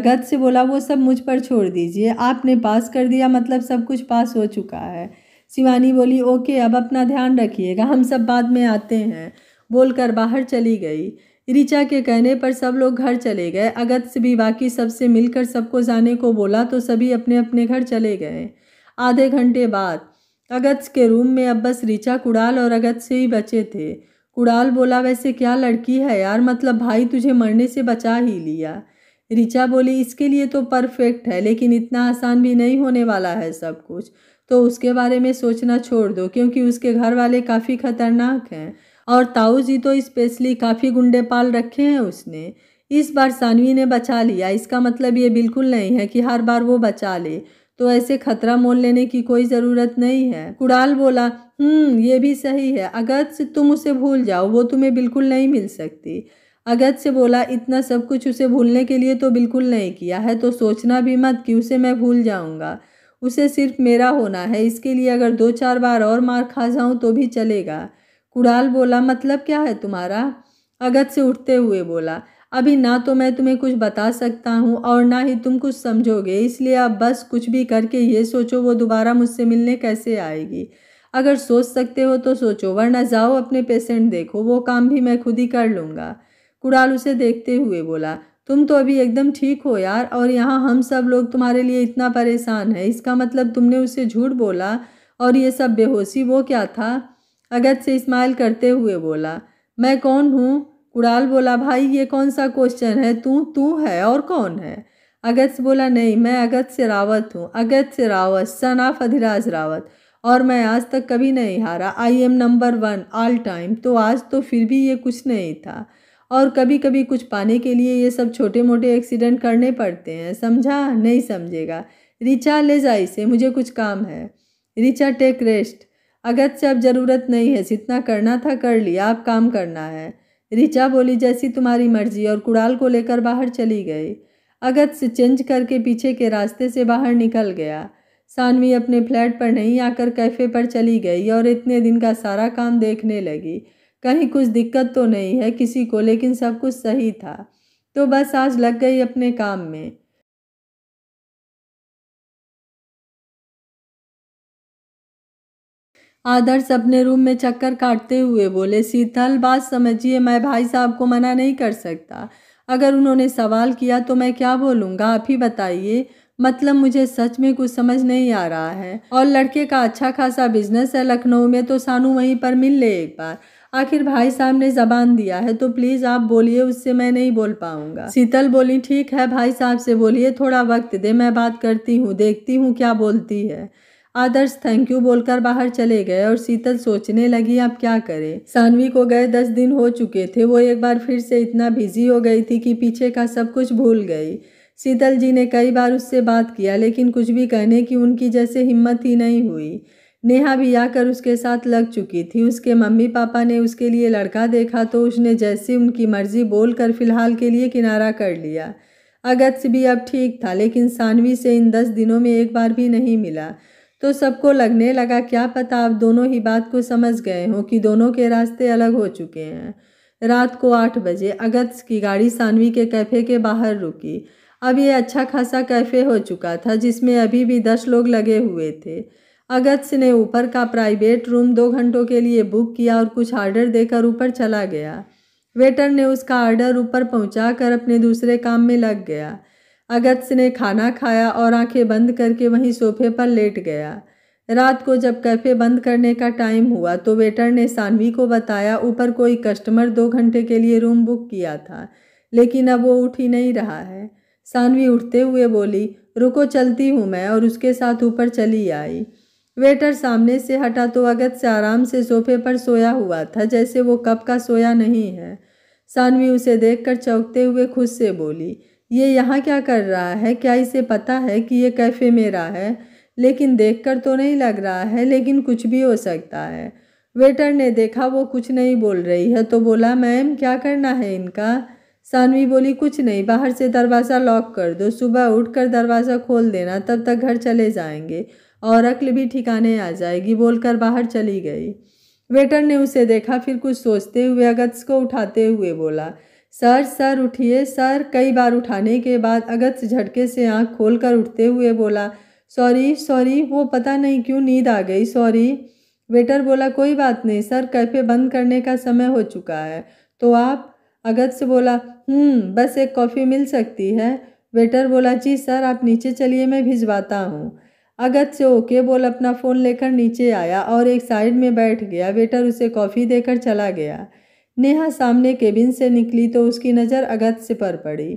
अगत से बोला वो सब मुझ पर छोड़ दीजिए आपने पास कर दिया मतलब सब कुछ पास हो चुका है शिवानी बोली ओके अब अपना ध्यान रखिएगा हम सब बाद में आते हैं बोलकर बाहर चली गई ऋचा के कहने पर सब लोग घर चले गए अगत से भी बाकी सबसे मिलकर सबको जाने को बोला तो सभी अपने अपने घर चले गए आधे घंटे बाद अगत के रूम में अब बस ऋचा कुड़ाल और अगत से ही बचे थे कुड़ाल बोला वैसे क्या लड़की है यार मतलब भाई तुझे मरने से बचा ही लिया ऋचा बोली इसके लिए तो परफेक्ट है लेकिन इतना आसान भी नहीं होने वाला है सब कुछ तो उसके बारे में सोचना छोड़ दो क्योंकि उसके घर वाले काफ़ी खतरनाक हैं और ताऊ जी तो स्पेशली काफ़ी गुंडे पाल रखे हैं उसने इस बार सानवी ने बचा लिया इसका मतलब ये बिल्कुल नहीं है कि हर बार वो बचा ले तो ऐसे खतरा मोल लेने की कोई ज़रूरत नहीं है कुड़ाल बोला हम्म ये भी सही है अगत से तुम उसे भूल जाओ वो तुम्हें बिल्कुल नहीं मिल सकती अगत से बोला इतना सब कुछ उसे भूलने के लिए तो बिल्कुल नहीं किया है तो सोचना भी मत कि उसे मैं भूल जाऊँगा उसे सिर्फ मेरा होना है इसके लिए अगर दो चार बार और मार खा जाऊँ तो भी चलेगा कुड़ाल बोला मतलब क्या है तुम्हारा अगत से उठते हुए बोला अभी ना तो मैं तुम्हें कुछ बता सकता हूँ और ना ही तुम कुछ समझोगे इसलिए अब बस कुछ भी करके ये सोचो वो दोबारा मुझसे मिलने कैसे आएगी अगर सोच सकते हो तो सोचो वरना जाओ अपने पेशेंट देखो वो काम भी मैं खुद ही कर लूँगा कुड़ाल उसे देखते हुए बोला तुम तो अभी एकदम ठीक हो यार और यहाँ हम सब लोग तुम्हारे लिए इतना परेशान है इसका मतलब तुमने उसे झूठ बोला और ये सब बेहोशी वो क्या था अगत से इस्माइल करते हुए बोला मैं कौन हूँ कुड़ाल बोला भाई ये कौन सा क्वेश्चन है तू तू है और कौन है से बोला नहीं मैं अगत से रावत हूँ अगत से रावत सन ऑफ अधिराज रावत और मैं आज तक कभी नहीं हारा I am number one all time तो आज तो फिर भी ये कुछ नहीं था और कभी कभी कुछ पाने के लिए ये सब छोटे मोटे एक्सीडेंट करने पड़ते हैं समझा नहीं समझेगा रिचा ले जाए इसे मुझे कुछ काम है रिचा टेक रेस्ट अगत से अब जरूरत नहीं है जितना करना था कर लिया आप काम करना है रिचा बोली जैसी तुम्हारी मर्जी और कुड़ाल को लेकर बाहर चली गई अगत से चेंज करके पीछे के रास्ते से बाहर निकल गया सानवी अपने फ्लैट पर नहीं आकर कैफ़े पर चली गई और इतने दिन का सारा काम देखने लगी कहीं कुछ दिक्कत तो नहीं है किसी को लेकिन सब कुछ सही था तो बस आज लग गई अपने काम में आदर्श अपने रूम में चक्कर काटते हुए बोले शीतल बात समझिए मैं भाई साहब को मना नहीं कर सकता अगर उन्होंने सवाल किया तो मैं क्या बोलूँगा आप ही बताइए मतलब मुझे सच में कुछ समझ नहीं आ रहा है और लड़के का अच्छा खासा बिजनेस है लखनऊ में तो सानू वहीं पर मिल ले एक बार आखिर भाई साहब ने जबान दिया है तो प्लीज़ आप बोलिए उससे मैं नहीं बोल पाऊँगा शीतल बोली ठीक है भाई साहब से बोलिए थोड़ा वक्त दे मैं बात करती हूँ देखती हूँ क्या बोलती है आदर्श थैंक यू बोलकर बाहर चले गए और शीतल सोचने लगी अब क्या करें सानवी को गए दस दिन हो चुके थे वो एक बार फिर से इतना बिजी हो गई थी कि पीछे का सब कुछ भूल गई शीतल जी ने कई बार उससे बात किया लेकिन कुछ भी कहने की उनकी जैसे हिम्मत ही नहीं हुई नेहा भी आकर उसके साथ लग चुकी थी उसके मम्मी पापा ने उसके लिए लड़का देखा तो उसने जैसे उनकी मर्जी बोलकर फ़िलहाल के लिए किनारा कर लिया अगत्य भी अब ठीक था लेकिन सानवी से इन दस दिनों में एक बार भी नहीं मिला तो सबको लगने लगा क्या पता आप दोनों ही बात को समझ गए हों कि दोनों के रास्ते अलग हो चुके हैं रात को आठ बजे अगस्त की गाड़ी सानवी के कैफ़े के बाहर रुकी अब ये अच्छा खासा कैफ़े हो चुका था जिसमें अभी भी दस लोग लगे हुए थे अगस्त ने ऊपर का प्राइवेट रूम दो घंटों के लिए बुक किया और कुछ आर्डर देकर ऊपर चला गया वेटर ने उसका आर्डर ऊपर पहुंचाकर अपने दूसरे काम में लग गया अगत ने खाना खाया और आंखें बंद करके वहीं सोफे पर लेट गया रात को जब कैफ़े बंद करने का टाइम हुआ तो वेटर ने सानवी को बताया ऊपर कोई कस्टमर दो घंटे के लिए रूम बुक किया था लेकिन अब वो उठ ही नहीं रहा है सानवी उठते हुए बोली रुको चलती हूँ मैं और उसके साथ ऊपर चली आई वेटर सामने से हटा तो अगत से आराम से सोफे पर सोया हुआ था जैसे वो कब का सोया नहीं है सानवी उसे देखकर चौंकते हुए खुद से बोली ये यहाँ क्या कर रहा है क्या इसे पता है कि ये कैफ़े मेरा है लेकिन देखकर तो नहीं लग रहा है लेकिन कुछ भी हो सकता है वेटर ने देखा वो कुछ नहीं बोल रही है तो बोला मैम क्या करना है इनका सानवी बोली कुछ नहीं बाहर से दरवाज़ा लॉक कर दो सुबह उठकर दरवाज़ा खोल देना तब तक घर चले जाएंगे और अकल भी ठिकाने आ जाएगी बोलकर बाहर चली गई वेटर ने उसे देखा फिर कुछ सोचते हुए अगत्स को उठाते हुए बोला सर सर उठिए सर कई बार उठाने के बाद अगत झटके से आंख खोलकर उठते हुए बोला सॉरी सॉरी वो पता नहीं क्यों नींद आ गई सॉरी वेटर बोला कोई बात नहीं सर कैफ़े बंद करने का समय हो चुका है तो आप अगत से बोला हम्म, बस एक कॉफ़ी मिल सकती है वेटर बोला जी सर आप नीचे चलिए मैं भिजवाता हूँ अगत से ओके बोल अपना फ़ोन लेकर नीचे आया और एक साइड में बैठ गया वेटर उसे कॉफ़ी देकर चला गया नेहा सामने केबिन से निकली तो उसकी नज़र अगस्त पर पड़ी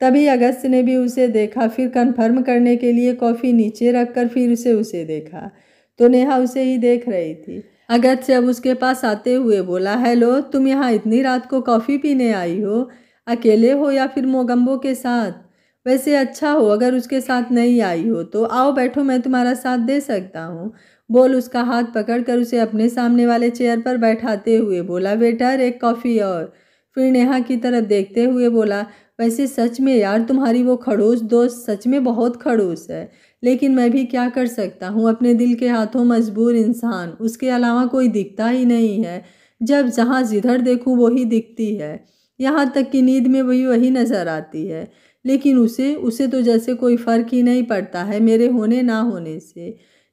तभी अगस्त ने भी उसे देखा फिर कन्फर्म करने के लिए कॉफ़ी नीचे रख कर फिर उसे उसे देखा तो नेहा उसे ही देख रही थी अगस्त अब उसके पास आते हुए बोला हेलो तुम यहाँ इतनी रात को कॉफ़ी पीने आई हो अकेले हो या फिर मोगम्बो के साथ वैसे अच्छा हो अगर उसके साथ नहीं आई हो तो आओ बैठो मैं तुम्हारा साथ दे सकता हूँ बोल उसका हाथ पकड़कर उसे अपने सामने वाले चेयर पर बैठाते हुए बोला वेटर एक कॉफ़ी और फिर नेहा की तरफ देखते हुए बोला वैसे सच में यार तुम्हारी वो खड़ोस दोस्त सच में बहुत खड़ूस है लेकिन मैं भी क्या कर सकता हूँ अपने दिल के हाथों मजबूर इंसान उसके अलावा कोई दिखता ही नहीं है जब जहाँ जिधर देखूँ वही दिखती है यहाँ तक कि नींद में वही वही नज़र आती है लेकिन उसे उसे तो जैसे कोई फ़र्क ही नहीं पड़ता है मेरे होने ना होने से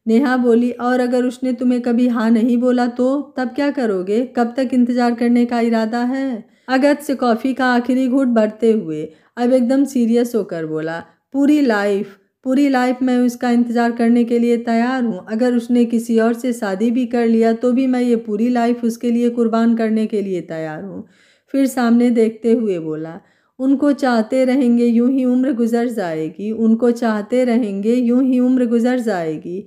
नेहा बोली और अगर उसने तुम्हें कभी हाँ नहीं बोला तो तब क्या करोगे कब तक इंतज़ार करने का इरादा है अगत से कॉफ़ी का आखिरी घूट बढ़ते हुए अब एकदम सीरियस होकर बोला पूरी लाइफ पूरी लाइफ मैं उसका इंतज़ार करने के लिए तैयार हूँ अगर उसने किसी और से शादी भी कर लिया तो भी मैं ये पूरी लाइफ उसके लिए कुर्बान करने के लिए तैयार हूँ फिर सामने देखते हुए बोला उनको चाहते रहेंगे यूं ही उम्र गुजर जाएगी उनको चाहते रहेंगे यूं ही उम्र गुजर जाएगी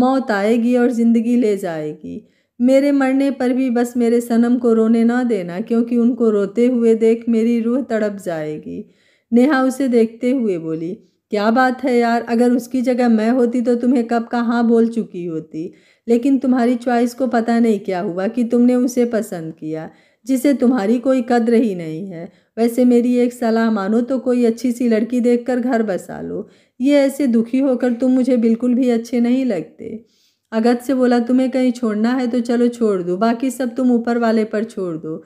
मौत आएगी और ज़िंदगी ले जाएगी मेरे मरने पर भी बस मेरे सनम को रोने ना देना क्योंकि उनको रोते हुए देख मेरी रूह तड़प जाएगी नेहा उसे देखते हुए बोली क्या बात है यार अगर उसकी जगह मैं होती तो तुम्हें कब का हाँ बोल चुकी होती लेकिन तुम्हारी चॉइस को पता नहीं क्या हुआ कि तुमने उसे पसंद किया जिसे तुम्हारी कोई कद्र ही नहीं है वैसे मेरी एक सलाह मानो तो कोई अच्छी सी लड़की देखकर घर बसा लो ये ऐसे दुखी होकर तुम मुझे बिल्कुल भी अच्छे नहीं लगते अगत से बोला तुम्हें कहीं छोड़ना है तो चलो छोड़ दो बाकी सब तुम ऊपर वाले पर छोड़ दो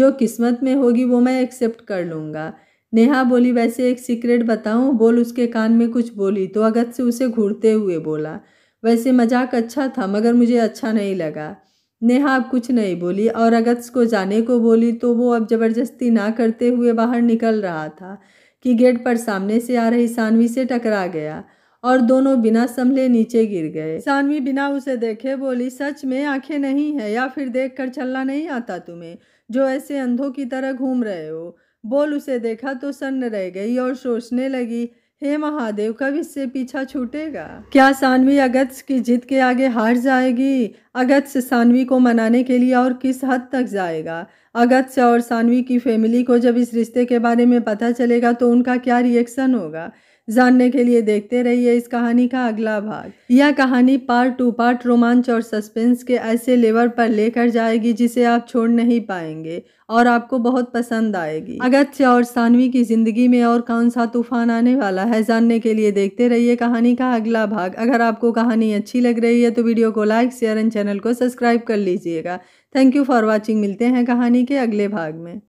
जो किस्मत में होगी वो मैं एक्सेप्ट कर लूँगा नेहा बोली वैसे एक सीक्रेट बताऊँ बोल उसके कान में कुछ बोली तो अगत से उसे घूरते हुए बोला वैसे मजाक अच्छा था मगर मुझे अच्छा नहीं लगा नेहा अब कुछ नहीं बोली और अगत को जाने को बोली तो वो अब ज़बरदस्ती ना करते हुए बाहर निकल रहा था कि गेट पर सामने से आ रही सानवी से टकरा गया और दोनों बिना संभले नीचे गिर गए सानवी बिना उसे देखे बोली सच में आंखें नहीं है या फिर देख कर चलना नहीं आता तुम्हें जो ऐसे अंधों की तरह घूम रहे हो बोल उसे देखा तो सन्न रह गई और सोचने लगी हे महादेव कब इससे पीछा छूटेगा क्या सानवी अगत्स की जिद के आगे हार जाएगी अगत्स सानवी को मनाने के लिए और किस हद तक जाएगा अगत्य और सानवी की फैमिली को जब इस रिश्ते के बारे में पता चलेगा तो उनका क्या रिएक्शन होगा जानने के लिए देखते रहिए इस कहानी का अगला भाग यह कहानी पार्ट टू पार्ट रोमांच और सस्पेंस के ऐसे लेवल पर लेकर जाएगी जिसे आप छोड़ नहीं पाएंगे और आपको बहुत पसंद आएगी अगत्य और सानवी की जिंदगी में और कौन सा तूफान आने वाला है जानने के लिए देखते रहिए कहानी का अगला भाग अगर आपको कहानी अच्छी लग रही है तो वीडियो को लाइक शेयर एंड चैनल को सब्सक्राइब कर लीजिएगा थैंक यू फॉर वॉचिंग मिलते हैं कहानी के अगले भाग में